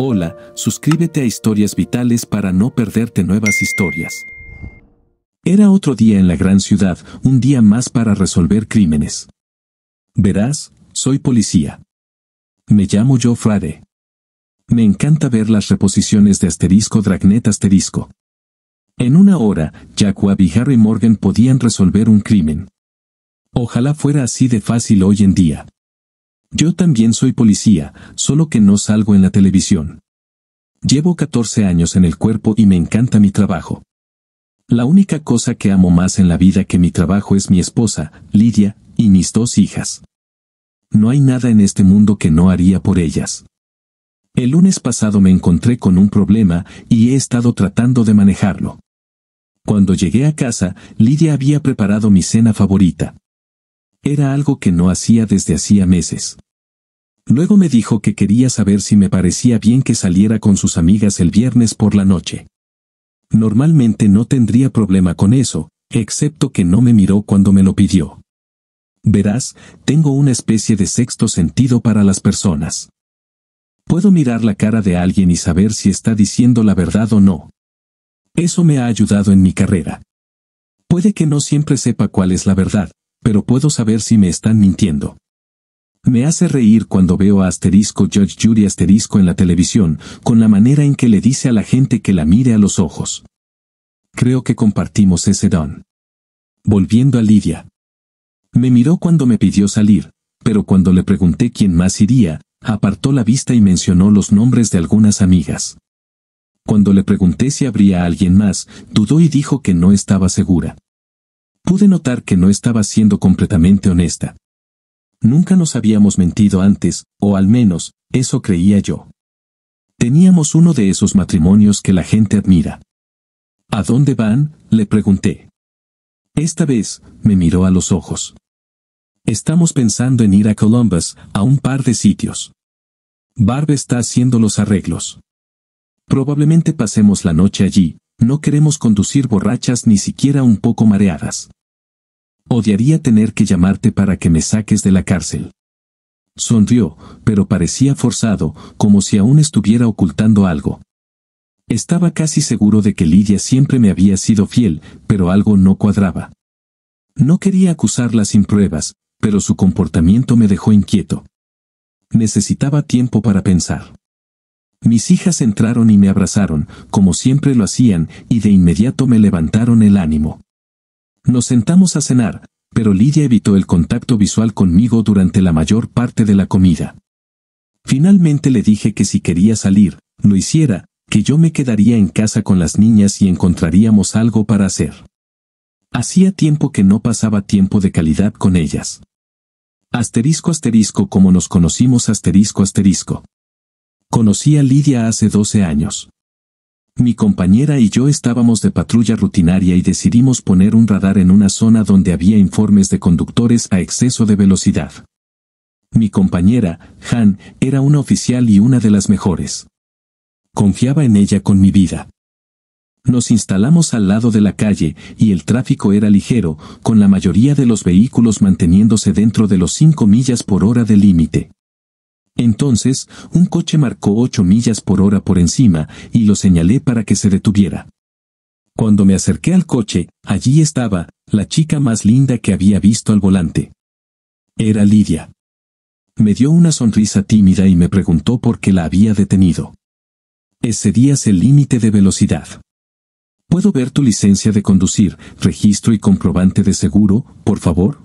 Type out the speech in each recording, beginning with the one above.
Hola, suscríbete a Historias Vitales para no perderte nuevas historias. Era otro día en la gran ciudad, un día más para resolver crímenes. Verás, soy policía. Me llamo yo Frade. Me encanta ver las reposiciones de asterisco dragnet asterisco. En una hora, Jack Wab y Harry Morgan podían resolver un crimen. Ojalá fuera así de fácil hoy en día. Yo también soy policía, solo que no salgo en la televisión. Llevo 14 años en el cuerpo y me encanta mi trabajo. La única cosa que amo más en la vida que mi trabajo es mi esposa, Lidia, y mis dos hijas. No hay nada en este mundo que no haría por ellas. El lunes pasado me encontré con un problema y he estado tratando de manejarlo. Cuando llegué a casa, Lidia había preparado mi cena favorita. Era algo que no hacía desde hacía meses. Luego me dijo que quería saber si me parecía bien que saliera con sus amigas el viernes por la noche. Normalmente no tendría problema con eso, excepto que no me miró cuando me lo pidió. Verás, tengo una especie de sexto sentido para las personas. Puedo mirar la cara de alguien y saber si está diciendo la verdad o no. Eso me ha ayudado en mi carrera. Puede que no siempre sepa cuál es la verdad, pero puedo saber si me están mintiendo. Me hace reír cuando veo a asterisco Judge Judy asterisco en la televisión, con la manera en que le dice a la gente que la mire a los ojos. Creo que compartimos ese don. Volviendo a Lidia. Me miró cuando me pidió salir, pero cuando le pregunté quién más iría, apartó la vista y mencionó los nombres de algunas amigas. Cuando le pregunté si habría alguien más, dudó y dijo que no estaba segura pude notar que no estaba siendo completamente honesta. Nunca nos habíamos mentido antes, o al menos, eso creía yo. Teníamos uno de esos matrimonios que la gente admira. ¿A dónde van? le pregunté. Esta vez, me miró a los ojos. Estamos pensando en ir a Columbus, a un par de sitios. Barb está haciendo los arreglos. Probablemente pasemos la noche allí, no queremos conducir borrachas ni siquiera un poco mareadas. Odiaría tener que llamarte para que me saques de la cárcel. Sonrió, pero parecía forzado, como si aún estuviera ocultando algo. Estaba casi seguro de que Lidia siempre me había sido fiel, pero algo no cuadraba. No quería acusarla sin pruebas, pero su comportamiento me dejó inquieto. Necesitaba tiempo para pensar. Mis hijas entraron y me abrazaron, como siempre lo hacían, y de inmediato me levantaron el ánimo. Nos sentamos a cenar, pero Lidia evitó el contacto visual conmigo durante la mayor parte de la comida. Finalmente le dije que si quería salir, lo hiciera, que yo me quedaría en casa con las niñas y encontraríamos algo para hacer. Hacía tiempo que no pasaba tiempo de calidad con ellas. Asterisco asterisco como nos conocimos asterisco asterisco. Conocí a Lidia hace 12 años. Mi compañera y yo estábamos de patrulla rutinaria y decidimos poner un radar en una zona donde había informes de conductores a exceso de velocidad. Mi compañera, Han, era una oficial y una de las mejores. Confiaba en ella con mi vida. Nos instalamos al lado de la calle, y el tráfico era ligero, con la mayoría de los vehículos manteniéndose dentro de los 5 millas por hora de límite. Entonces, un coche marcó ocho millas por hora por encima y lo señalé para que se detuviera. Cuando me acerqué al coche, allí estaba, la chica más linda que había visto al volante. Era Lidia. Me dio una sonrisa tímida y me preguntó por qué la había detenido. Ese día el límite de velocidad. ¿Puedo ver tu licencia de conducir, registro y comprobante de seguro, por favor?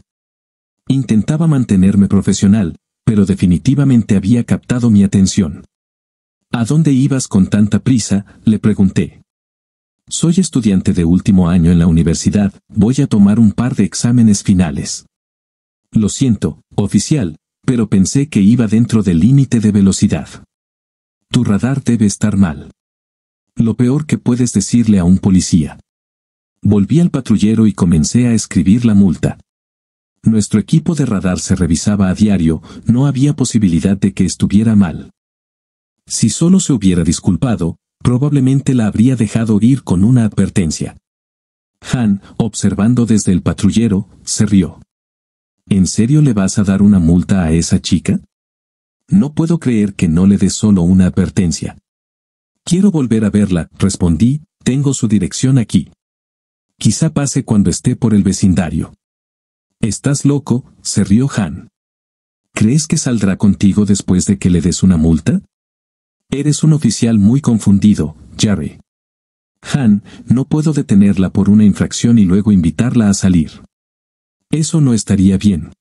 Intentaba mantenerme profesional, pero definitivamente había captado mi atención. ¿A dónde ibas con tanta prisa? le pregunté. Soy estudiante de último año en la universidad, voy a tomar un par de exámenes finales. Lo siento, oficial, pero pensé que iba dentro del límite de velocidad. Tu radar debe estar mal. Lo peor que puedes decirle a un policía. Volví al patrullero y comencé a escribir la multa. Nuestro equipo de radar se revisaba a diario, no había posibilidad de que estuviera mal. Si solo se hubiera disculpado, probablemente la habría dejado ir con una advertencia. Han, observando desde el patrullero, se rió. ¿En serio le vas a dar una multa a esa chica? No puedo creer que no le dé solo una advertencia. Quiero volver a verla, respondí, tengo su dirección aquí. Quizá pase cuando esté por el vecindario. Estás loco, se rió Han. ¿Crees que saldrá contigo después de que le des una multa? Eres un oficial muy confundido, Jerry. Han, no puedo detenerla por una infracción y luego invitarla a salir. Eso no estaría bien.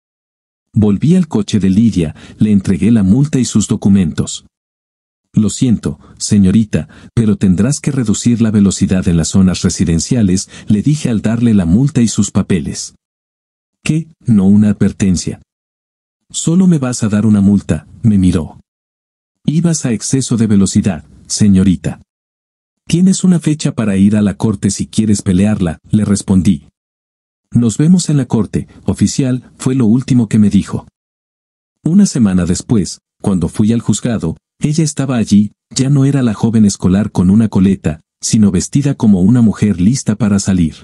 Volví al coche de Lidia, le entregué la multa y sus documentos. Lo siento, señorita, pero tendrás que reducir la velocidad en las zonas residenciales, le dije al darle la multa y sus papeles. «¿Qué? no una advertencia. Solo me vas a dar una multa, me miró. Ibas a exceso de velocidad, señorita. Tienes una fecha para ir a la corte si quieres pelearla, le respondí. Nos vemos en la corte, oficial, fue lo último que me dijo. Una semana después, cuando fui al juzgado, ella estaba allí, ya no era la joven escolar con una coleta, sino vestida como una mujer lista para salir.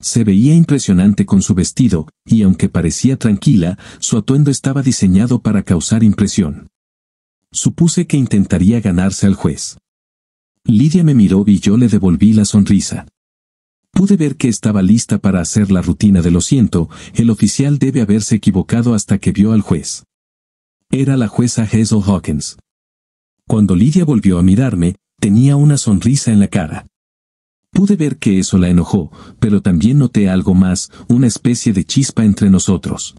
Se veía impresionante con su vestido, y aunque parecía tranquila, su atuendo estaba diseñado para causar impresión. Supuse que intentaría ganarse al juez. Lidia me miró y yo le devolví la sonrisa. Pude ver que estaba lista para hacer la rutina de lo siento, el oficial debe haberse equivocado hasta que vio al juez. Era la jueza Hazel Hawkins. Cuando Lidia volvió a mirarme, tenía una sonrisa en la cara. Pude ver que eso la enojó, pero también noté algo más, una especie de chispa entre nosotros.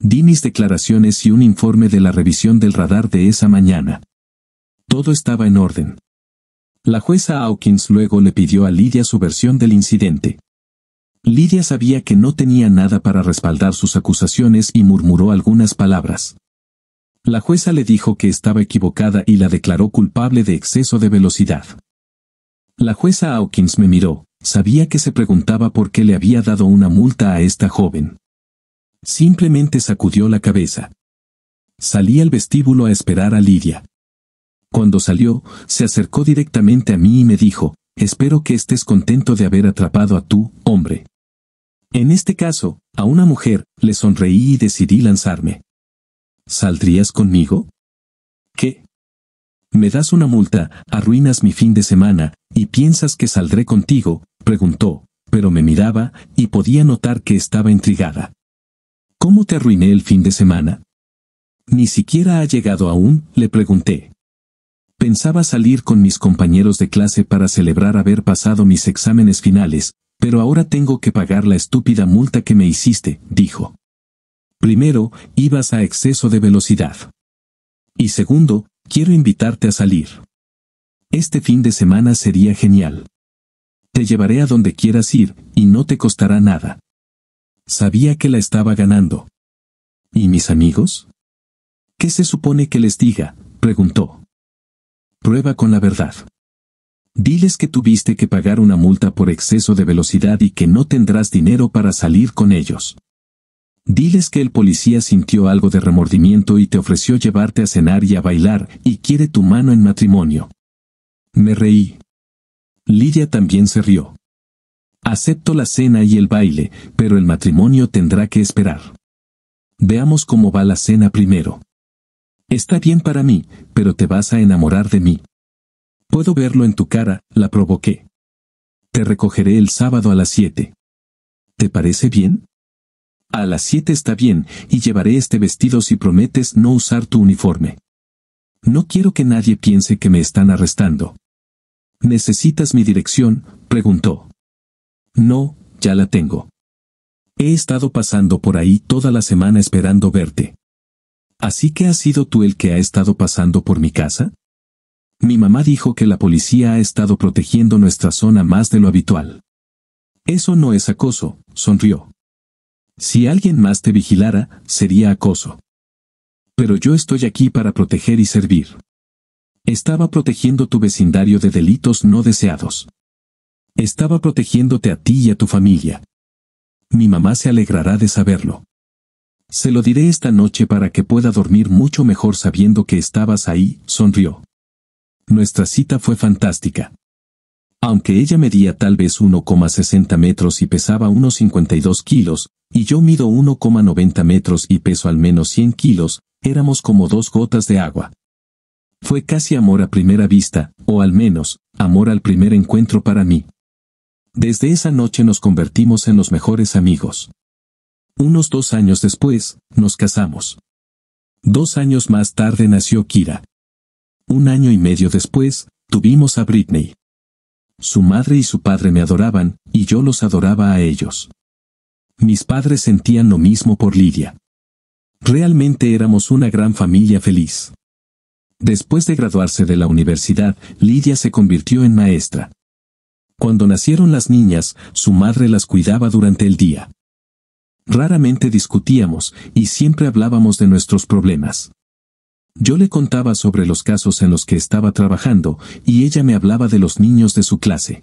Di mis declaraciones y un informe de la revisión del radar de esa mañana. Todo estaba en orden. La jueza Hawkins luego le pidió a Lidia su versión del incidente. Lidia sabía que no tenía nada para respaldar sus acusaciones y murmuró algunas palabras. La jueza le dijo que estaba equivocada y la declaró culpable de exceso de velocidad. La jueza Hawkins me miró, sabía que se preguntaba por qué le había dado una multa a esta joven. Simplemente sacudió la cabeza. Salí al vestíbulo a esperar a Lidia. Cuando salió, se acercó directamente a mí y me dijo, espero que estés contento de haber atrapado a tú, hombre. En este caso, a una mujer, le sonreí y decidí lanzarme. ¿Saldrías conmigo? ¿Qué? ¿Me das una multa, arruinas mi fin de semana, y piensas que saldré contigo? preguntó, pero me miraba, y podía notar que estaba intrigada. ¿Cómo te arruiné el fin de semana? Ni siquiera ha llegado aún, le pregunté. Pensaba salir con mis compañeros de clase para celebrar haber pasado mis exámenes finales, pero ahora tengo que pagar la estúpida multa que me hiciste, dijo. Primero, ibas a exceso de velocidad. Y segundo, Quiero invitarte a salir. Este fin de semana sería genial. Te llevaré a donde quieras ir, y no te costará nada. Sabía que la estaba ganando. ¿Y mis amigos? ¿Qué se supone que les diga? preguntó. Prueba con la verdad. Diles que tuviste que pagar una multa por exceso de velocidad y que no tendrás dinero para salir con ellos. Diles que el policía sintió algo de remordimiento y te ofreció llevarte a cenar y a bailar, y quiere tu mano en matrimonio. Me reí. Lidia también se rió. Acepto la cena y el baile, pero el matrimonio tendrá que esperar. Veamos cómo va la cena primero. Está bien para mí, pero te vas a enamorar de mí. Puedo verlo en tu cara, la provoqué. Te recogeré el sábado a las siete. ¿Te parece bien? A las siete está bien, y llevaré este vestido si prometes no usar tu uniforme. No quiero que nadie piense que me están arrestando. ¿Necesitas mi dirección? preguntó. No, ya la tengo. He estado pasando por ahí toda la semana esperando verte. ¿Así que has sido tú el que ha estado pasando por mi casa? Mi mamá dijo que la policía ha estado protegiendo nuestra zona más de lo habitual. Eso no es acoso, sonrió. Si alguien más te vigilara, sería acoso. Pero yo estoy aquí para proteger y servir. Estaba protegiendo tu vecindario de delitos no deseados. Estaba protegiéndote a ti y a tu familia. Mi mamá se alegrará de saberlo. Se lo diré esta noche para que pueda dormir mucho mejor sabiendo que estabas ahí, sonrió. Nuestra cita fue fantástica. Aunque ella medía tal vez 1,60 metros y pesaba unos 52 kilos, y yo mido 1,90 metros y peso al menos 100 kilos, éramos como dos gotas de agua. Fue casi amor a primera vista, o al menos, amor al primer encuentro para mí. Desde esa noche nos convertimos en los mejores amigos. Unos dos años después, nos casamos. Dos años más tarde nació Kira. Un año y medio después, tuvimos a Britney. Su madre y su padre me adoraban, y yo los adoraba a ellos. Mis padres sentían lo mismo por Lidia. Realmente éramos una gran familia feliz. Después de graduarse de la universidad, Lidia se convirtió en maestra. Cuando nacieron las niñas, su madre las cuidaba durante el día. Raramente discutíamos, y siempre hablábamos de nuestros problemas. Yo le contaba sobre los casos en los que estaba trabajando y ella me hablaba de los niños de su clase.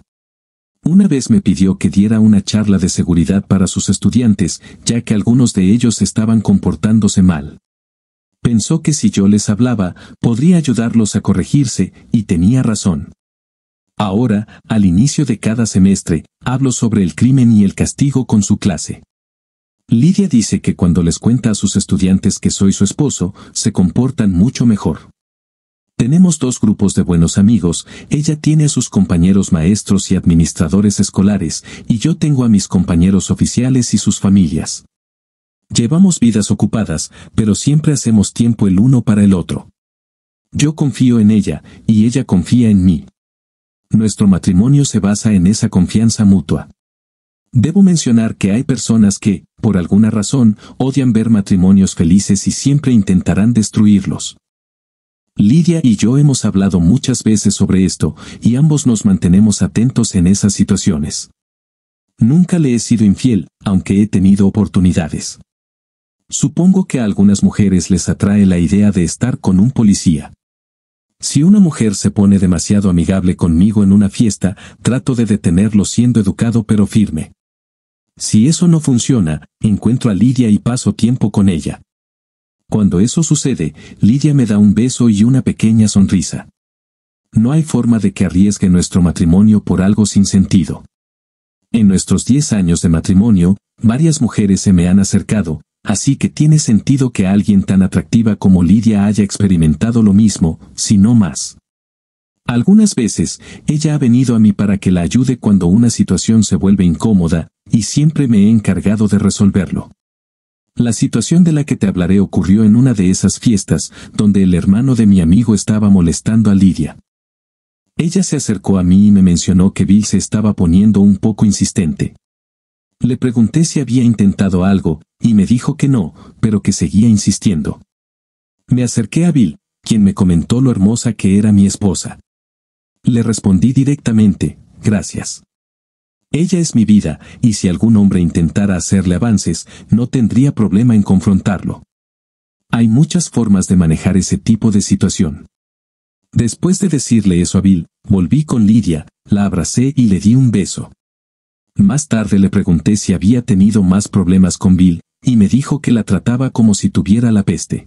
Una vez me pidió que diera una charla de seguridad para sus estudiantes, ya que algunos de ellos estaban comportándose mal. Pensó que si yo les hablaba, podría ayudarlos a corregirse, y tenía razón. Ahora, al inicio de cada semestre, hablo sobre el crimen y el castigo con su clase. Lidia dice que cuando les cuenta a sus estudiantes que soy su esposo, se comportan mucho mejor. Tenemos dos grupos de buenos amigos, ella tiene a sus compañeros maestros y administradores escolares, y yo tengo a mis compañeros oficiales y sus familias. Llevamos vidas ocupadas, pero siempre hacemos tiempo el uno para el otro. Yo confío en ella, y ella confía en mí. Nuestro matrimonio se basa en esa confianza mutua. Debo mencionar que hay personas que, por alguna razón, odian ver matrimonios felices y siempre intentarán destruirlos. Lidia y yo hemos hablado muchas veces sobre esto, y ambos nos mantenemos atentos en esas situaciones. Nunca le he sido infiel, aunque he tenido oportunidades. Supongo que a algunas mujeres les atrae la idea de estar con un policía. Si una mujer se pone demasiado amigable conmigo en una fiesta, trato de detenerlo siendo educado pero firme. Si eso no funciona, encuentro a Lidia y paso tiempo con ella. Cuando eso sucede, Lidia me da un beso y una pequeña sonrisa. No hay forma de que arriesgue nuestro matrimonio por algo sin sentido. En nuestros 10 años de matrimonio, varias mujeres se me han acercado, así que tiene sentido que alguien tan atractiva como Lidia haya experimentado lo mismo, si no más. Algunas veces, ella ha venido a mí para que la ayude cuando una situación se vuelve incómoda, y siempre me he encargado de resolverlo. La situación de la que te hablaré ocurrió en una de esas fiestas, donde el hermano de mi amigo estaba molestando a Lidia. Ella se acercó a mí y me mencionó que Bill se estaba poniendo un poco insistente. Le pregunté si había intentado algo, y me dijo que no, pero que seguía insistiendo. Me acerqué a Bill, quien me comentó lo hermosa que era mi esposa. Le respondí directamente, gracias. Ella es mi vida, y si algún hombre intentara hacerle avances, no tendría problema en confrontarlo. Hay muchas formas de manejar ese tipo de situación. Después de decirle eso a Bill, volví con Lidia, la abracé y le di un beso. Más tarde le pregunté si había tenido más problemas con Bill, y me dijo que la trataba como si tuviera la peste.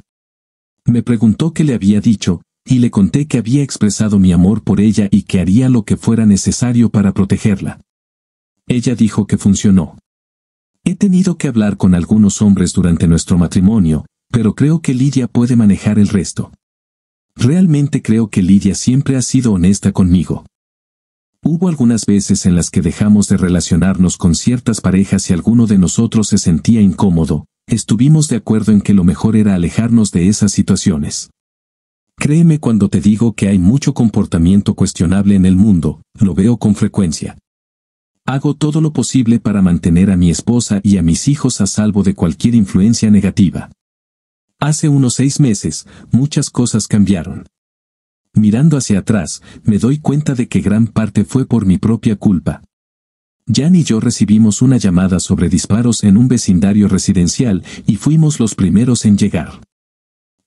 Me preguntó qué le había dicho, y le conté que había expresado mi amor por ella y que haría lo que fuera necesario para protegerla. Ella dijo que funcionó. He tenido que hablar con algunos hombres durante nuestro matrimonio, pero creo que Lidia puede manejar el resto. Realmente creo que Lidia siempre ha sido honesta conmigo. Hubo algunas veces en las que dejamos de relacionarnos con ciertas parejas y alguno de nosotros se sentía incómodo, estuvimos de acuerdo en que lo mejor era alejarnos de esas situaciones. Créeme cuando te digo que hay mucho comportamiento cuestionable en el mundo, lo veo con frecuencia. Hago todo lo posible para mantener a mi esposa y a mis hijos a salvo de cualquier influencia negativa. Hace unos seis meses, muchas cosas cambiaron. Mirando hacia atrás, me doy cuenta de que gran parte fue por mi propia culpa. Jan y yo recibimos una llamada sobre disparos en un vecindario residencial y fuimos los primeros en llegar.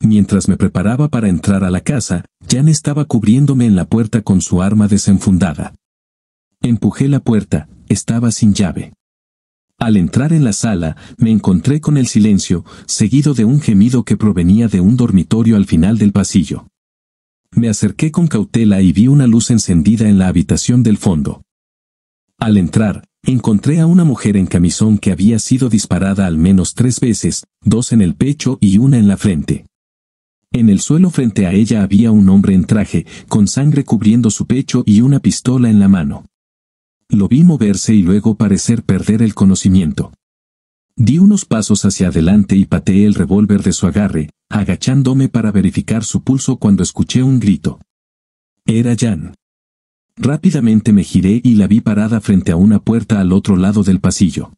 Mientras me preparaba para entrar a la casa, Jan estaba cubriéndome en la puerta con su arma desenfundada. Empujé la puerta, estaba sin llave. Al entrar en la sala, me encontré con el silencio, seguido de un gemido que provenía de un dormitorio al final del pasillo. Me acerqué con cautela y vi una luz encendida en la habitación del fondo. Al entrar, encontré a una mujer en camisón que había sido disparada al menos tres veces, dos en el pecho y una en la frente. En el suelo frente a ella había un hombre en traje, con sangre cubriendo su pecho y una pistola en la mano lo vi moverse y luego parecer perder el conocimiento. Di unos pasos hacia adelante y pateé el revólver de su agarre, agachándome para verificar su pulso cuando escuché un grito. Era Jan. Rápidamente me giré y la vi parada frente a una puerta al otro lado del pasillo.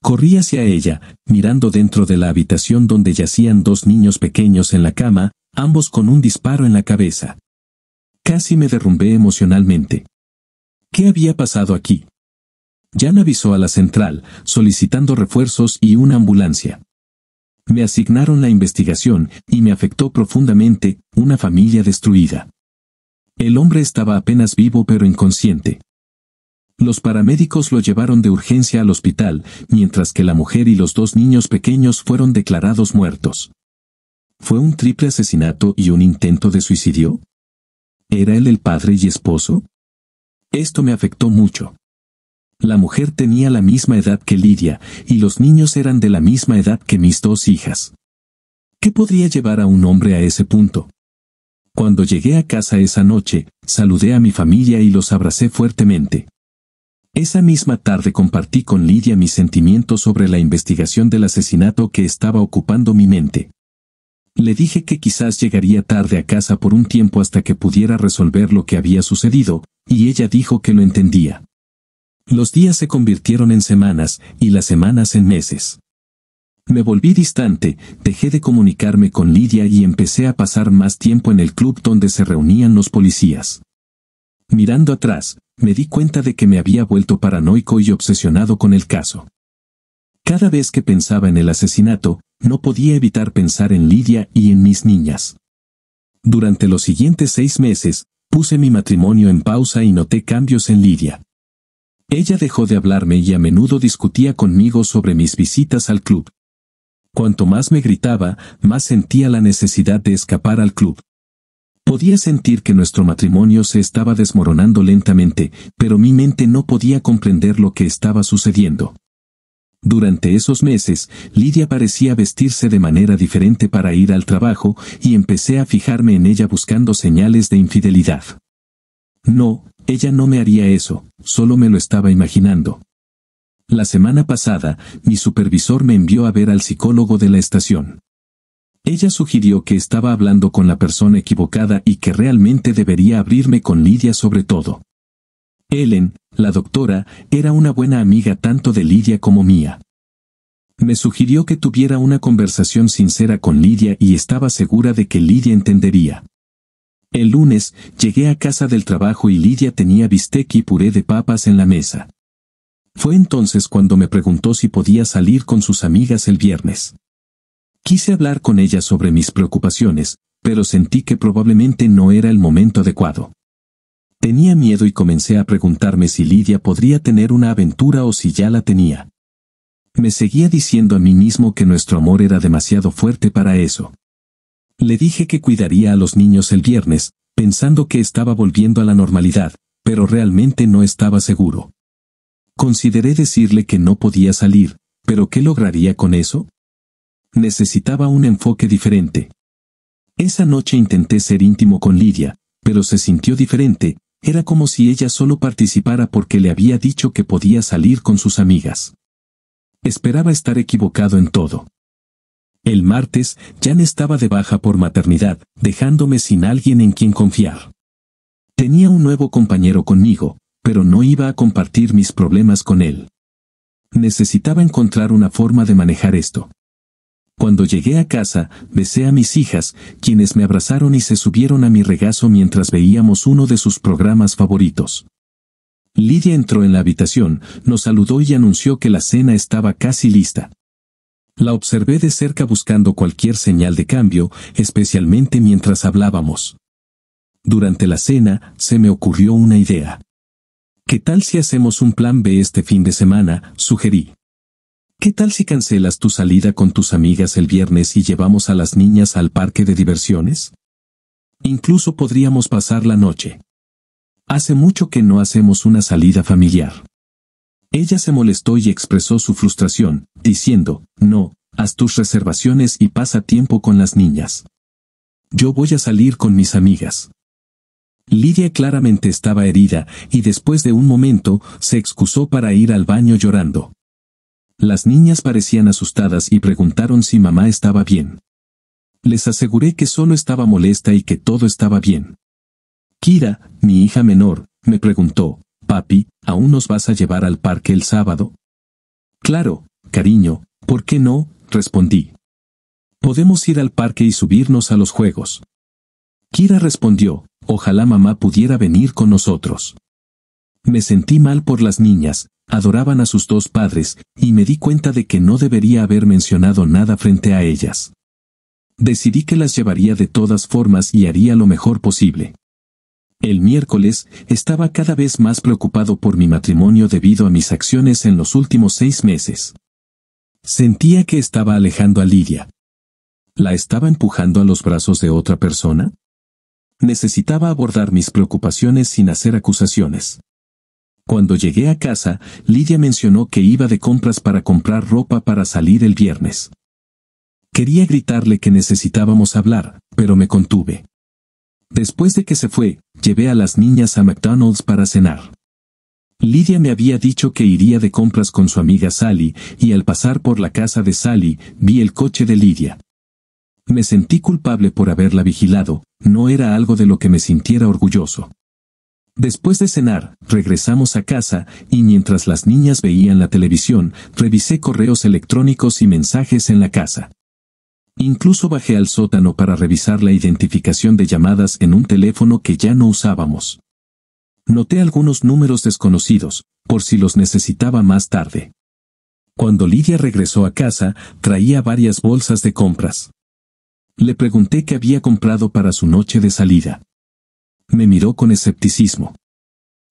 Corrí hacia ella, mirando dentro de la habitación donde yacían dos niños pequeños en la cama, ambos con un disparo en la cabeza. Casi me derrumbé emocionalmente. ¿Qué había pasado aquí? Jan avisó a la central, solicitando refuerzos y una ambulancia. Me asignaron la investigación y me afectó profundamente una familia destruida. El hombre estaba apenas vivo pero inconsciente. Los paramédicos lo llevaron de urgencia al hospital, mientras que la mujer y los dos niños pequeños fueron declarados muertos. ¿Fue un triple asesinato y un intento de suicidio? ¿Era él el padre y esposo? Esto me afectó mucho. La mujer tenía la misma edad que Lidia, y los niños eran de la misma edad que mis dos hijas. ¿Qué podría llevar a un hombre a ese punto? Cuando llegué a casa esa noche, saludé a mi familia y los abracé fuertemente. Esa misma tarde compartí con Lidia mis sentimientos sobre la investigación del asesinato que estaba ocupando mi mente. Le dije que quizás llegaría tarde a casa por un tiempo hasta que pudiera resolver lo que había sucedido, y ella dijo que lo entendía. Los días se convirtieron en semanas, y las semanas en meses. Me volví distante, dejé de comunicarme con Lidia y empecé a pasar más tiempo en el club donde se reunían los policías. Mirando atrás, me di cuenta de que me había vuelto paranoico y obsesionado con el caso. Cada vez que pensaba en el asesinato, no podía evitar pensar en Lidia y en mis niñas. Durante los siguientes seis meses, puse mi matrimonio en pausa y noté cambios en Lidia. Ella dejó de hablarme y a menudo discutía conmigo sobre mis visitas al club. Cuanto más me gritaba, más sentía la necesidad de escapar al club. Podía sentir que nuestro matrimonio se estaba desmoronando lentamente, pero mi mente no podía comprender lo que estaba sucediendo. Durante esos meses, Lidia parecía vestirse de manera diferente para ir al trabajo y empecé a fijarme en ella buscando señales de infidelidad. No, ella no me haría eso, solo me lo estaba imaginando. La semana pasada, mi supervisor me envió a ver al psicólogo de la estación. Ella sugirió que estaba hablando con la persona equivocada y que realmente debería abrirme con Lidia sobre todo. Ellen, la doctora, era una buena amiga tanto de Lidia como mía. Me sugirió que tuviera una conversación sincera con Lidia y estaba segura de que Lidia entendería. El lunes, llegué a casa del trabajo y Lidia tenía bistec y puré de papas en la mesa. Fue entonces cuando me preguntó si podía salir con sus amigas el viernes. Quise hablar con ella sobre mis preocupaciones, pero sentí que probablemente no era el momento adecuado. Tenía miedo y comencé a preguntarme si Lidia podría tener una aventura o si ya la tenía. Me seguía diciendo a mí mismo que nuestro amor era demasiado fuerte para eso. Le dije que cuidaría a los niños el viernes, pensando que estaba volviendo a la normalidad, pero realmente no estaba seguro. Consideré decirle que no podía salir, pero ¿qué lograría con eso? Necesitaba un enfoque diferente. Esa noche intenté ser íntimo con Lidia, pero se sintió diferente, era como si ella solo participara porque le había dicho que podía salir con sus amigas. Esperaba estar equivocado en todo. El martes, Jan estaba de baja por maternidad, dejándome sin alguien en quien confiar. Tenía un nuevo compañero conmigo, pero no iba a compartir mis problemas con él. Necesitaba encontrar una forma de manejar esto. Cuando llegué a casa, besé a mis hijas, quienes me abrazaron y se subieron a mi regazo mientras veíamos uno de sus programas favoritos. Lidia entró en la habitación, nos saludó y anunció que la cena estaba casi lista. La observé de cerca buscando cualquier señal de cambio, especialmente mientras hablábamos. Durante la cena, se me ocurrió una idea. ¿Qué tal si hacemos un plan B este fin de semana? sugerí. ¿Qué tal si cancelas tu salida con tus amigas el viernes y llevamos a las niñas al parque de diversiones? Incluso podríamos pasar la noche. Hace mucho que no hacemos una salida familiar. Ella se molestó y expresó su frustración, diciendo, no, haz tus reservaciones y pasa tiempo con las niñas. Yo voy a salir con mis amigas. Lidia claramente estaba herida, y después de un momento, se excusó para ir al baño llorando. Las niñas parecían asustadas y preguntaron si mamá estaba bien. Les aseguré que solo estaba molesta y que todo estaba bien. Kira, mi hija menor, me preguntó, papi, ¿aún nos vas a llevar al parque el sábado? Claro, cariño, ¿por qué no? respondí. Podemos ir al parque y subirnos a los juegos. Kira respondió, ojalá mamá pudiera venir con nosotros. Me sentí mal por las niñas, adoraban a sus dos padres, y me di cuenta de que no debería haber mencionado nada frente a ellas. Decidí que las llevaría de todas formas y haría lo mejor posible. El miércoles, estaba cada vez más preocupado por mi matrimonio debido a mis acciones en los últimos seis meses. Sentía que estaba alejando a Lidia. ¿La estaba empujando a los brazos de otra persona? Necesitaba abordar mis preocupaciones sin hacer acusaciones. Cuando llegué a casa, Lidia mencionó que iba de compras para comprar ropa para salir el viernes. Quería gritarle que necesitábamos hablar, pero me contuve. Después de que se fue, llevé a las niñas a McDonald's para cenar. Lidia me había dicho que iría de compras con su amiga Sally, y al pasar por la casa de Sally, vi el coche de Lidia. Me sentí culpable por haberla vigilado, no era algo de lo que me sintiera orgulloso. Después de cenar, regresamos a casa y mientras las niñas veían la televisión, revisé correos electrónicos y mensajes en la casa. Incluso bajé al sótano para revisar la identificación de llamadas en un teléfono que ya no usábamos. Noté algunos números desconocidos, por si los necesitaba más tarde. Cuando Lidia regresó a casa, traía varias bolsas de compras. Le pregunté qué había comprado para su noche de salida me miró con escepticismo.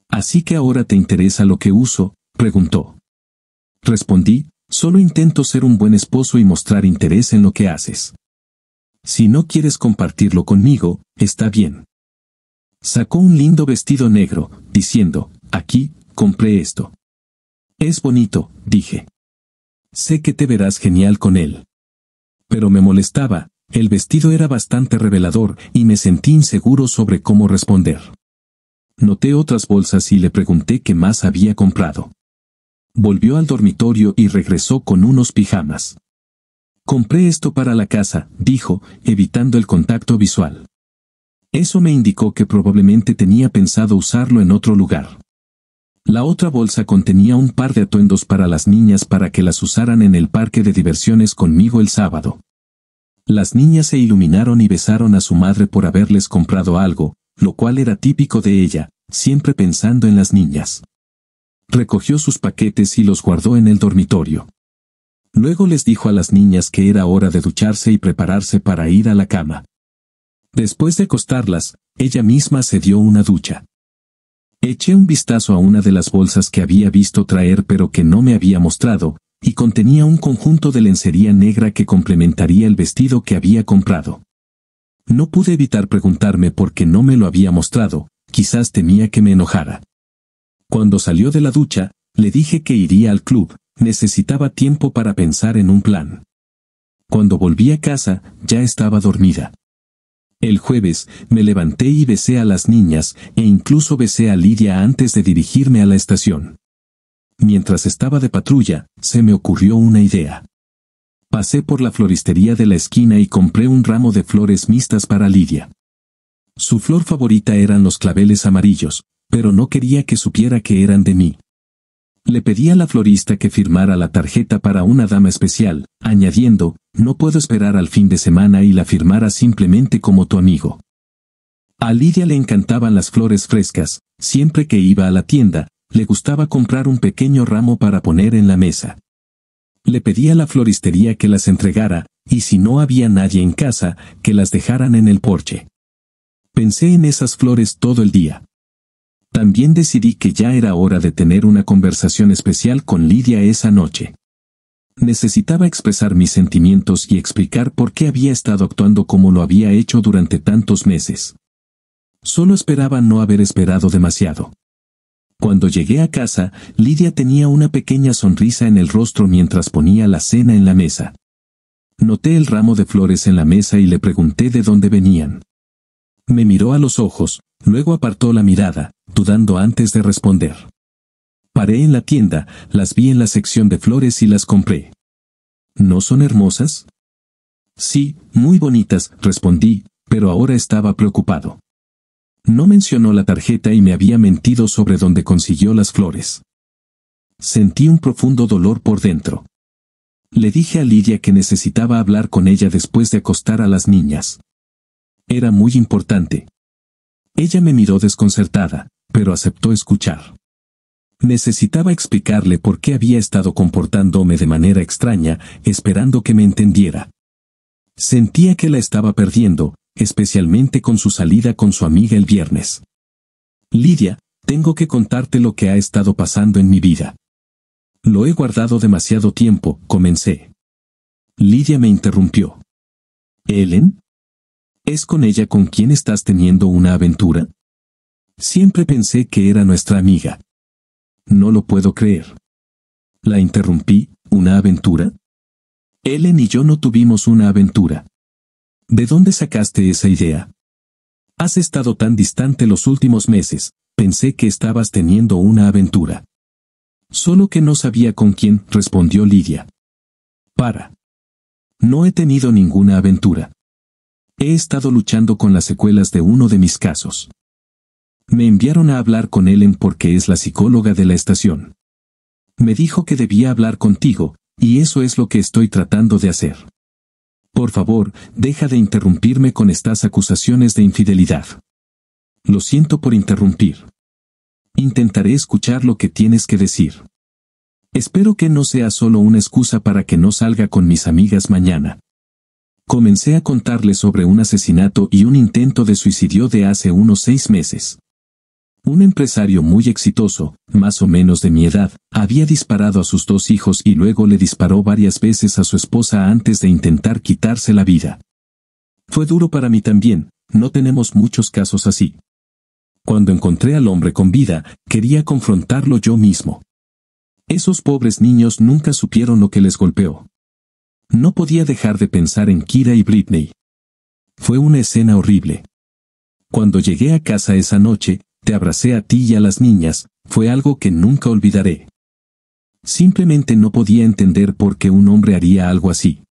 Así que ahora te interesa lo que uso, preguntó. Respondí, solo intento ser un buen esposo y mostrar interés en lo que haces. Si no quieres compartirlo conmigo, está bien. Sacó un lindo vestido negro, diciendo, aquí, compré esto. Es bonito, dije. Sé que te verás genial con él. Pero me molestaba, el vestido era bastante revelador y me sentí inseguro sobre cómo responder. Noté otras bolsas y le pregunté qué más había comprado. Volvió al dormitorio y regresó con unos pijamas. Compré esto para la casa, dijo, evitando el contacto visual. Eso me indicó que probablemente tenía pensado usarlo en otro lugar. La otra bolsa contenía un par de atuendos para las niñas para que las usaran en el parque de diversiones conmigo el sábado. Las niñas se iluminaron y besaron a su madre por haberles comprado algo, lo cual era típico de ella, siempre pensando en las niñas. Recogió sus paquetes y los guardó en el dormitorio. Luego les dijo a las niñas que era hora de ducharse y prepararse para ir a la cama. Después de acostarlas, ella misma se dio una ducha. Eché un vistazo a una de las bolsas que había visto traer pero que no me había mostrado, y contenía un conjunto de lencería negra que complementaría el vestido que había comprado. No pude evitar preguntarme por qué no me lo había mostrado, quizás temía que me enojara. Cuando salió de la ducha, le dije que iría al club, necesitaba tiempo para pensar en un plan. Cuando volví a casa, ya estaba dormida. El jueves, me levanté y besé a las niñas, e incluso besé a Lidia antes de dirigirme a la estación. Mientras estaba de patrulla, se me ocurrió una idea. Pasé por la floristería de la esquina y compré un ramo de flores mixtas para Lidia. Su flor favorita eran los claveles amarillos, pero no quería que supiera que eran de mí. Le pedí a la florista que firmara la tarjeta para una dama especial, añadiendo, no puedo esperar al fin de semana y la firmara simplemente como tu amigo. A Lidia le encantaban las flores frescas, siempre que iba a la tienda, le gustaba comprar un pequeño ramo para poner en la mesa. Le pedía a la floristería que las entregara, y si no había nadie en casa, que las dejaran en el porche. Pensé en esas flores todo el día. También decidí que ya era hora de tener una conversación especial con Lidia esa noche. Necesitaba expresar mis sentimientos y explicar por qué había estado actuando como lo había hecho durante tantos meses. Solo esperaba no haber esperado demasiado. Cuando llegué a casa, Lidia tenía una pequeña sonrisa en el rostro mientras ponía la cena en la mesa. Noté el ramo de flores en la mesa y le pregunté de dónde venían. Me miró a los ojos, luego apartó la mirada, dudando antes de responder. Paré en la tienda, las vi en la sección de flores y las compré. ¿No son hermosas? Sí, muy bonitas, respondí, pero ahora estaba preocupado. No mencionó la tarjeta y me había mentido sobre dónde consiguió las flores. Sentí un profundo dolor por dentro. Le dije a Lidia que necesitaba hablar con ella después de acostar a las niñas. Era muy importante. Ella me miró desconcertada, pero aceptó escuchar. Necesitaba explicarle por qué había estado comportándome de manera extraña, esperando que me entendiera. Sentía que la estaba perdiendo, especialmente con su salida con su amiga el viernes. Lidia, tengo que contarte lo que ha estado pasando en mi vida. Lo he guardado demasiado tiempo, comencé. Lidia me interrumpió. ¿Ellen? ¿Es con ella con quien estás teniendo una aventura? Siempre pensé que era nuestra amiga. No lo puedo creer. La interrumpí, ¿una aventura? Ellen y yo no tuvimos una aventura. ¿De dónde sacaste esa idea? Has estado tan distante los últimos meses, pensé que estabas teniendo una aventura. Solo que no sabía con quién, respondió Lidia. Para. No he tenido ninguna aventura. He estado luchando con las secuelas de uno de mis casos. Me enviaron a hablar con Ellen porque es la psicóloga de la estación. Me dijo que debía hablar contigo, y eso es lo que estoy tratando de hacer. Por favor, deja de interrumpirme con estas acusaciones de infidelidad. Lo siento por interrumpir. Intentaré escuchar lo que tienes que decir. Espero que no sea solo una excusa para que no salga con mis amigas mañana. Comencé a contarle sobre un asesinato y un intento de suicidio de hace unos seis meses. Un empresario muy exitoso, más o menos de mi edad, había disparado a sus dos hijos y luego le disparó varias veces a su esposa antes de intentar quitarse la vida. Fue duro para mí también, no tenemos muchos casos así. Cuando encontré al hombre con vida, quería confrontarlo yo mismo. Esos pobres niños nunca supieron lo que les golpeó. No podía dejar de pensar en Kira y Britney. Fue una escena horrible. Cuando llegué a casa esa noche, te abracé a ti y a las niñas, fue algo que nunca olvidaré. Simplemente no podía entender por qué un hombre haría algo así.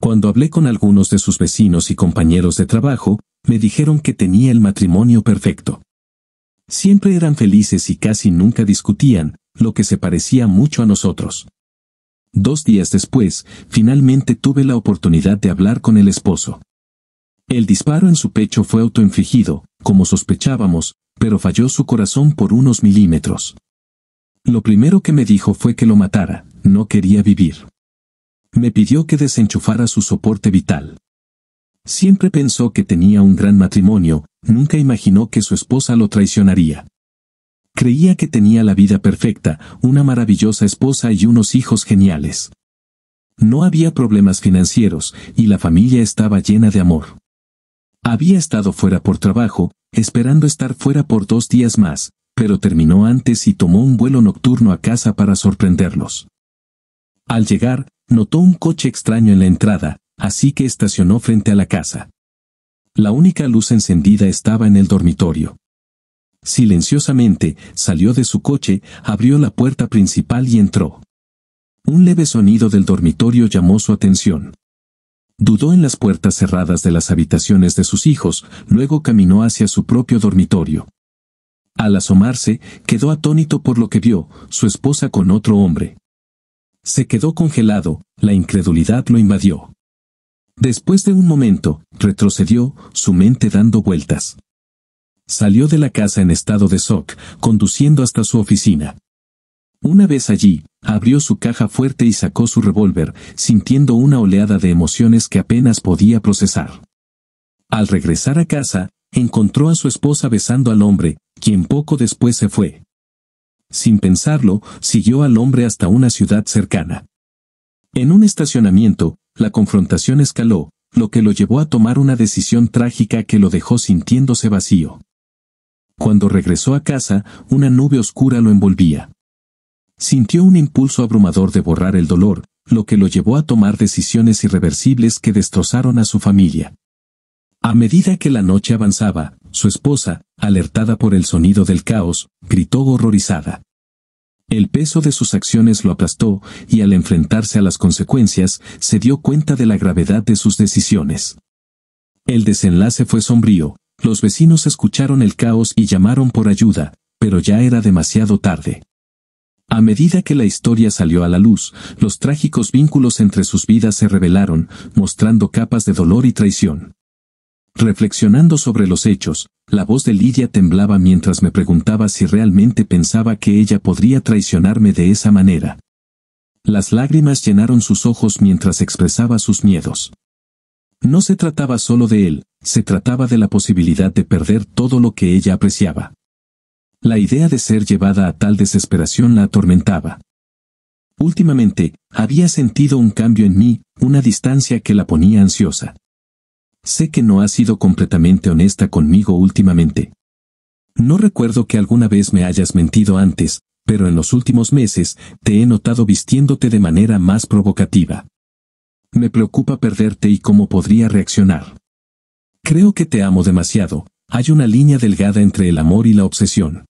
Cuando hablé con algunos de sus vecinos y compañeros de trabajo, me dijeron que tenía el matrimonio perfecto. Siempre eran felices y casi nunca discutían, lo que se parecía mucho a nosotros. Dos días después, finalmente tuve la oportunidad de hablar con el esposo. El disparo en su pecho fue autoinfligido, como sospechábamos, pero falló su corazón por unos milímetros. Lo primero que me dijo fue que lo matara, no quería vivir. Me pidió que desenchufara su soporte vital. Siempre pensó que tenía un gran matrimonio, nunca imaginó que su esposa lo traicionaría. Creía que tenía la vida perfecta, una maravillosa esposa y unos hijos geniales. No había problemas financieros, y la familia estaba llena de amor. Había estado fuera por trabajo, esperando estar fuera por dos días más, pero terminó antes y tomó un vuelo nocturno a casa para sorprenderlos. Al llegar, notó un coche extraño en la entrada, así que estacionó frente a la casa. La única luz encendida estaba en el dormitorio. Silenciosamente, salió de su coche, abrió la puerta principal y entró. Un leve sonido del dormitorio llamó su atención. Dudó en las puertas cerradas de las habitaciones de sus hijos, luego caminó hacia su propio dormitorio. Al asomarse, quedó atónito por lo que vio, su esposa con otro hombre. Se quedó congelado, la incredulidad lo invadió. Después de un momento, retrocedió, su mente dando vueltas. Salió de la casa en estado de shock, conduciendo hasta su oficina. Una vez allí, abrió su caja fuerte y sacó su revólver, sintiendo una oleada de emociones que apenas podía procesar. Al regresar a casa, encontró a su esposa besando al hombre, quien poco después se fue. Sin pensarlo, siguió al hombre hasta una ciudad cercana. En un estacionamiento, la confrontación escaló, lo que lo llevó a tomar una decisión trágica que lo dejó sintiéndose vacío. Cuando regresó a casa, una nube oscura lo envolvía. Sintió un impulso abrumador de borrar el dolor, lo que lo llevó a tomar decisiones irreversibles que destrozaron a su familia. A medida que la noche avanzaba, su esposa, alertada por el sonido del caos, gritó horrorizada. El peso de sus acciones lo aplastó y al enfrentarse a las consecuencias se dio cuenta de la gravedad de sus decisiones. El desenlace fue sombrío, los vecinos escucharon el caos y llamaron por ayuda, pero ya era demasiado tarde. A medida que la historia salió a la luz, los trágicos vínculos entre sus vidas se revelaron, mostrando capas de dolor y traición. Reflexionando sobre los hechos, la voz de Lidia temblaba mientras me preguntaba si realmente pensaba que ella podría traicionarme de esa manera. Las lágrimas llenaron sus ojos mientras expresaba sus miedos. No se trataba solo de él, se trataba de la posibilidad de perder todo lo que ella apreciaba. La idea de ser llevada a tal desesperación la atormentaba. Últimamente, había sentido un cambio en mí, una distancia que la ponía ansiosa. Sé que no has sido completamente honesta conmigo últimamente. No recuerdo que alguna vez me hayas mentido antes, pero en los últimos meses te he notado vistiéndote de manera más provocativa. Me preocupa perderte y cómo podría reaccionar. Creo que te amo demasiado, hay una línea delgada entre el amor y la obsesión.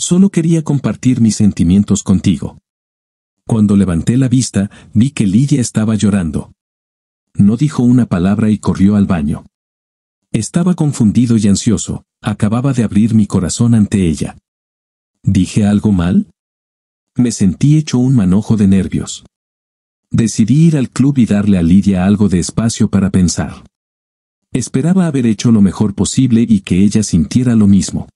Solo quería compartir mis sentimientos contigo. Cuando levanté la vista, vi que Lidia estaba llorando. No dijo una palabra y corrió al baño. Estaba confundido y ansioso, acababa de abrir mi corazón ante ella. ¿Dije algo mal? Me sentí hecho un manojo de nervios. Decidí ir al club y darle a Lidia algo de espacio para pensar. Esperaba haber hecho lo mejor posible y que ella sintiera lo mismo.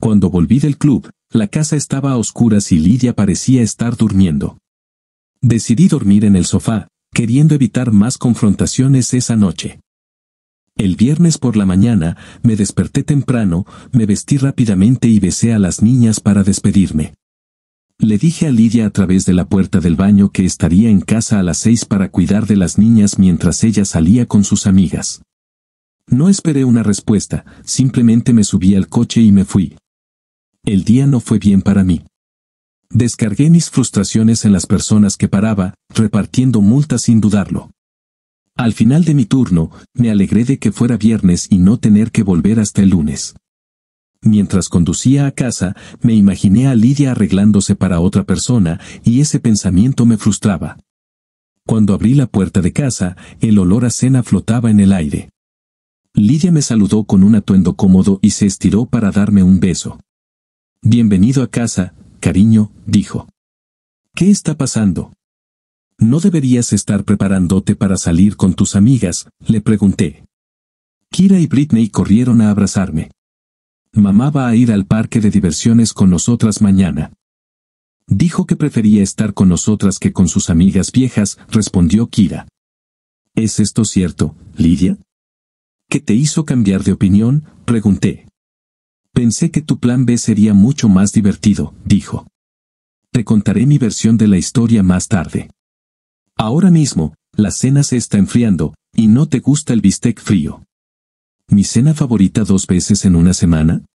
Cuando volví del club, la casa estaba a oscuras y Lidia parecía estar durmiendo. Decidí dormir en el sofá, queriendo evitar más confrontaciones esa noche. El viernes por la mañana, me desperté temprano, me vestí rápidamente y besé a las niñas para despedirme. Le dije a Lidia a través de la puerta del baño que estaría en casa a las seis para cuidar de las niñas mientras ella salía con sus amigas. No esperé una respuesta, simplemente me subí al coche y me fui. El día no fue bien para mí. Descargué mis frustraciones en las personas que paraba, repartiendo multas sin dudarlo. Al final de mi turno, me alegré de que fuera viernes y no tener que volver hasta el lunes. Mientras conducía a casa, me imaginé a Lidia arreglándose para otra persona y ese pensamiento me frustraba. Cuando abrí la puerta de casa, el olor a cena flotaba en el aire. Lidia me saludó con un atuendo cómodo y se estiró para darme un beso. Bienvenido a casa, cariño, dijo. ¿Qué está pasando? ¿No deberías estar preparándote para salir con tus amigas? le pregunté. Kira y Britney corrieron a abrazarme. Mamá va a ir al parque de diversiones con nosotras mañana. Dijo que prefería estar con nosotras que con sus amigas viejas, respondió Kira. ¿Es esto cierto, Lidia? ¿Qué te hizo cambiar de opinión? pregunté. Pensé que tu plan B sería mucho más divertido, dijo. Te contaré mi versión de la historia más tarde. Ahora mismo, la cena se está enfriando, y no te gusta el bistec frío. ¿Mi cena favorita dos veces en una semana?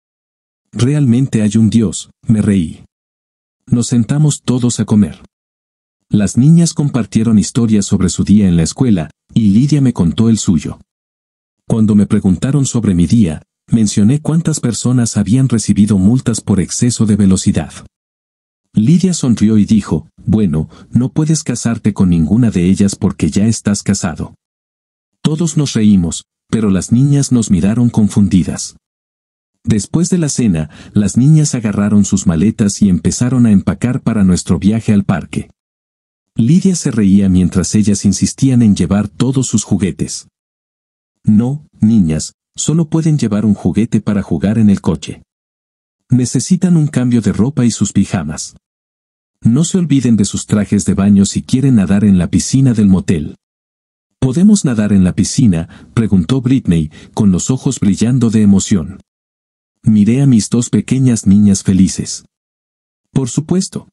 Realmente hay un dios, me reí. Nos sentamos todos a comer. Las niñas compartieron historias sobre su día en la escuela, y Lidia me contó el suyo. Cuando me preguntaron sobre mi día, mencioné cuántas personas habían recibido multas por exceso de velocidad. Lidia sonrió y dijo, bueno, no puedes casarte con ninguna de ellas porque ya estás casado. Todos nos reímos, pero las niñas nos miraron confundidas. Después de la cena, las niñas agarraron sus maletas y empezaron a empacar para nuestro viaje al parque. Lidia se reía mientras ellas insistían en llevar todos sus juguetes. No, niñas, Solo pueden llevar un juguete para jugar en el coche. Necesitan un cambio de ropa y sus pijamas. No se olviden de sus trajes de baño si quieren nadar en la piscina del motel. ¿Podemos nadar en la piscina? preguntó Britney, con los ojos brillando de emoción. Miré a mis dos pequeñas niñas felices. Por supuesto.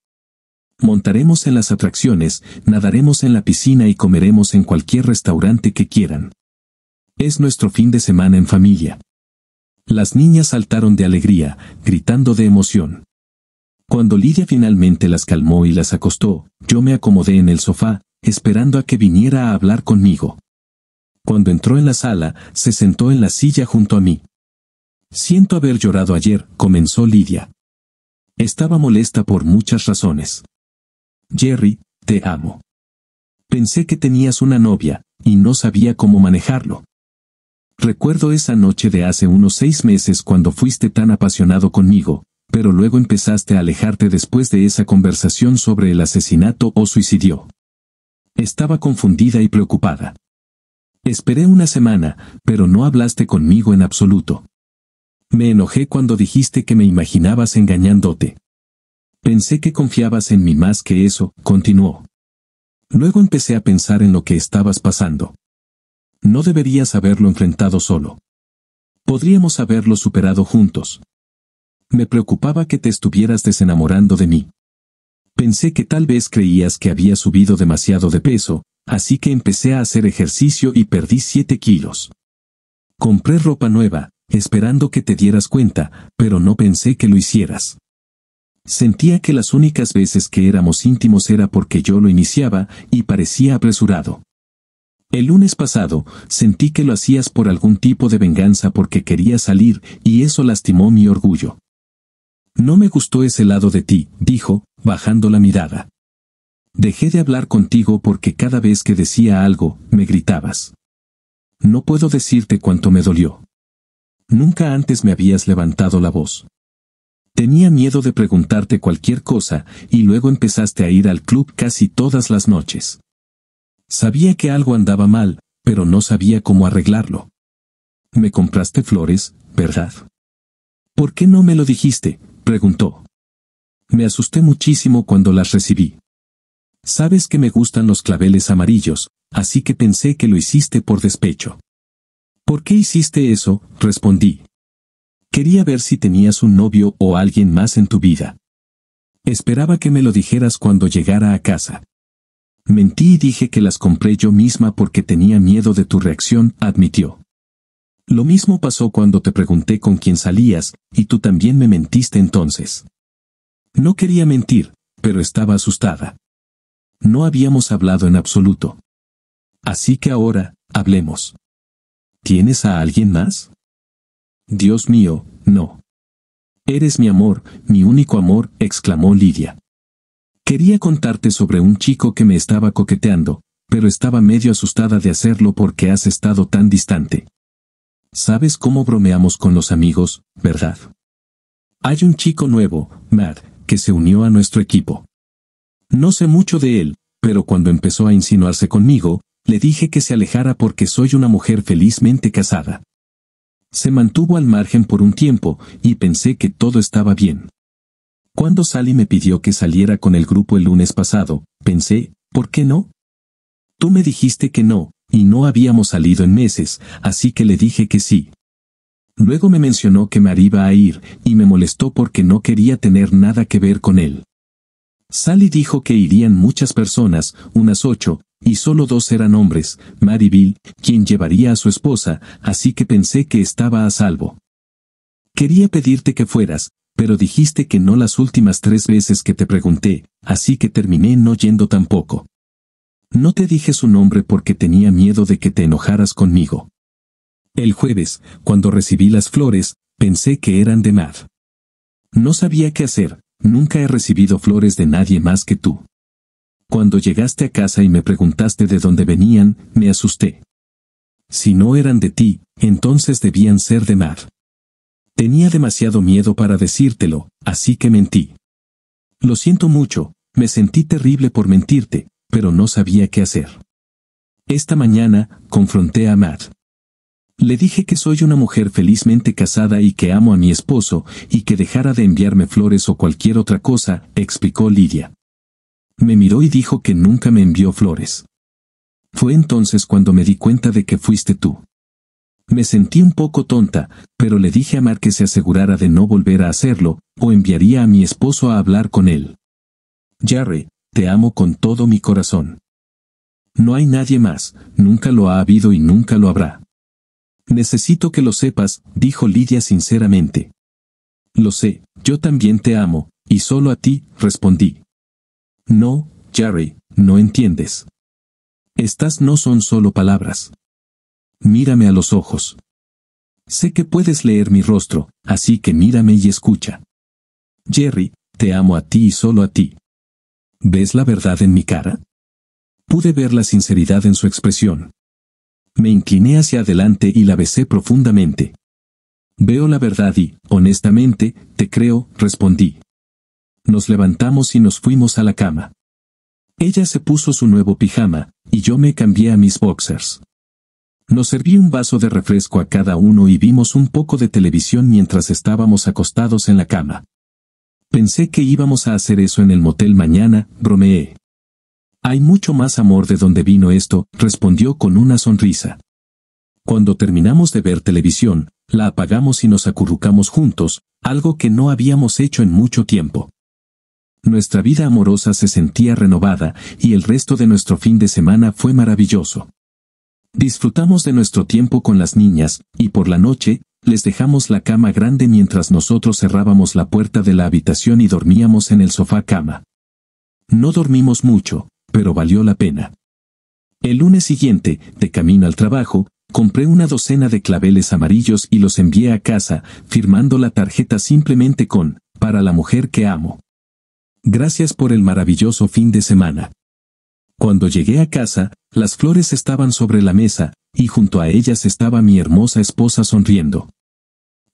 Montaremos en las atracciones, nadaremos en la piscina y comeremos en cualquier restaurante que quieran. Es nuestro fin de semana en familia. Las niñas saltaron de alegría, gritando de emoción. Cuando Lidia finalmente las calmó y las acostó, yo me acomodé en el sofá, esperando a que viniera a hablar conmigo. Cuando entró en la sala, se sentó en la silla junto a mí. Siento haber llorado ayer, comenzó Lidia. Estaba molesta por muchas razones. Jerry, te amo. Pensé que tenías una novia, y no sabía cómo manejarlo. Recuerdo esa noche de hace unos seis meses cuando fuiste tan apasionado conmigo, pero luego empezaste a alejarte después de esa conversación sobre el asesinato o suicidio. Estaba confundida y preocupada. Esperé una semana, pero no hablaste conmigo en absoluto. Me enojé cuando dijiste que me imaginabas engañándote. Pensé que confiabas en mí más que eso, continuó. Luego empecé a pensar en lo que estabas pasando no deberías haberlo enfrentado solo. Podríamos haberlo superado juntos. Me preocupaba que te estuvieras desenamorando de mí. Pensé que tal vez creías que había subido demasiado de peso, así que empecé a hacer ejercicio y perdí 7 kilos. Compré ropa nueva, esperando que te dieras cuenta, pero no pensé que lo hicieras. Sentía que las únicas veces que éramos íntimos era porque yo lo iniciaba y parecía apresurado. El lunes pasado, sentí que lo hacías por algún tipo de venganza porque quería salir, y eso lastimó mi orgullo. No me gustó ese lado de ti, dijo, bajando la mirada. Dejé de hablar contigo porque cada vez que decía algo, me gritabas. No puedo decirte cuánto me dolió. Nunca antes me habías levantado la voz. Tenía miedo de preguntarte cualquier cosa, y luego empezaste a ir al club casi todas las noches. Sabía que algo andaba mal, pero no sabía cómo arreglarlo. Me compraste flores, ¿verdad? ¿Por qué no me lo dijiste? preguntó. Me asusté muchísimo cuando las recibí. Sabes que me gustan los claveles amarillos, así que pensé que lo hiciste por despecho. ¿Por qué hiciste eso? respondí. Quería ver si tenías un novio o alguien más en tu vida. Esperaba que me lo dijeras cuando llegara a casa. Mentí y dije que las compré yo misma porque tenía miedo de tu reacción, admitió. Lo mismo pasó cuando te pregunté con quién salías, y tú también me mentiste entonces. No quería mentir, pero estaba asustada. No habíamos hablado en absoluto. Así que ahora, hablemos. ¿Tienes a alguien más? Dios mío, no. Eres mi amor, mi único amor, exclamó Lidia. Quería contarte sobre un chico que me estaba coqueteando, pero estaba medio asustada de hacerlo porque has estado tan distante. Sabes cómo bromeamos con los amigos, ¿verdad? Hay un chico nuevo, Matt, que se unió a nuestro equipo. No sé mucho de él, pero cuando empezó a insinuarse conmigo, le dije que se alejara porque soy una mujer felizmente casada. Se mantuvo al margen por un tiempo, y pensé que todo estaba bien. Cuando Sally me pidió que saliera con el grupo el lunes pasado, pensé, ¿por qué no? Tú me dijiste que no, y no habíamos salido en meses, así que le dije que sí. Luego me mencionó que Mar iba a ir, y me molestó porque no quería tener nada que ver con él. Sally dijo que irían muchas personas, unas ocho, y solo dos eran hombres, Mar Bill, quien llevaría a su esposa, así que pensé que estaba a salvo. Quería pedirte que fueras, pero dijiste que no las últimas tres veces que te pregunté, así que terminé no yendo tampoco. No te dije su nombre porque tenía miedo de que te enojaras conmigo. El jueves, cuando recibí las flores, pensé que eran de Mar. No sabía qué hacer, nunca he recibido flores de nadie más que tú. Cuando llegaste a casa y me preguntaste de dónde venían, me asusté. Si no eran de ti, entonces debían ser de Mar. Tenía demasiado miedo para decírtelo, así que mentí. Lo siento mucho, me sentí terrible por mentirte, pero no sabía qué hacer. Esta mañana, confronté a Matt. Le dije que soy una mujer felizmente casada y que amo a mi esposo, y que dejara de enviarme flores o cualquier otra cosa, explicó Lidia. Me miró y dijo que nunca me envió flores. Fue entonces cuando me di cuenta de que fuiste tú. Me sentí un poco tonta, pero le dije a Mar que se asegurara de no volver a hacerlo, o enviaría a mi esposo a hablar con él. Jerry, te amo con todo mi corazón. No hay nadie más, nunca lo ha habido y nunca lo habrá. Necesito que lo sepas, dijo Lidia sinceramente. Lo sé, yo también te amo, y solo a ti, respondí. No, Jerry, no entiendes. Estas no son solo palabras mírame a los ojos. Sé que puedes leer mi rostro, así que mírame y escucha. Jerry, te amo a ti y solo a ti. ¿Ves la verdad en mi cara? Pude ver la sinceridad en su expresión. Me incliné hacia adelante y la besé profundamente. Veo la verdad y, honestamente, te creo, respondí. Nos levantamos y nos fuimos a la cama. Ella se puso su nuevo pijama, y yo me cambié a mis boxers. Nos serví un vaso de refresco a cada uno y vimos un poco de televisión mientras estábamos acostados en la cama. Pensé que íbamos a hacer eso en el motel mañana, bromeé. Hay mucho más amor de donde vino esto, respondió con una sonrisa. Cuando terminamos de ver televisión, la apagamos y nos acurrucamos juntos, algo que no habíamos hecho en mucho tiempo. Nuestra vida amorosa se sentía renovada y el resto de nuestro fin de semana fue maravilloso. Disfrutamos de nuestro tiempo con las niñas, y por la noche, les dejamos la cama grande mientras nosotros cerrábamos la puerta de la habitación y dormíamos en el sofá cama. No dormimos mucho, pero valió la pena. El lunes siguiente, de camino al trabajo, compré una docena de claveles amarillos y los envié a casa, firmando la tarjeta simplemente con, para la mujer que amo. Gracias por el maravilloso fin de semana. Cuando llegué a casa, las flores estaban sobre la mesa, y junto a ellas estaba mi hermosa esposa sonriendo.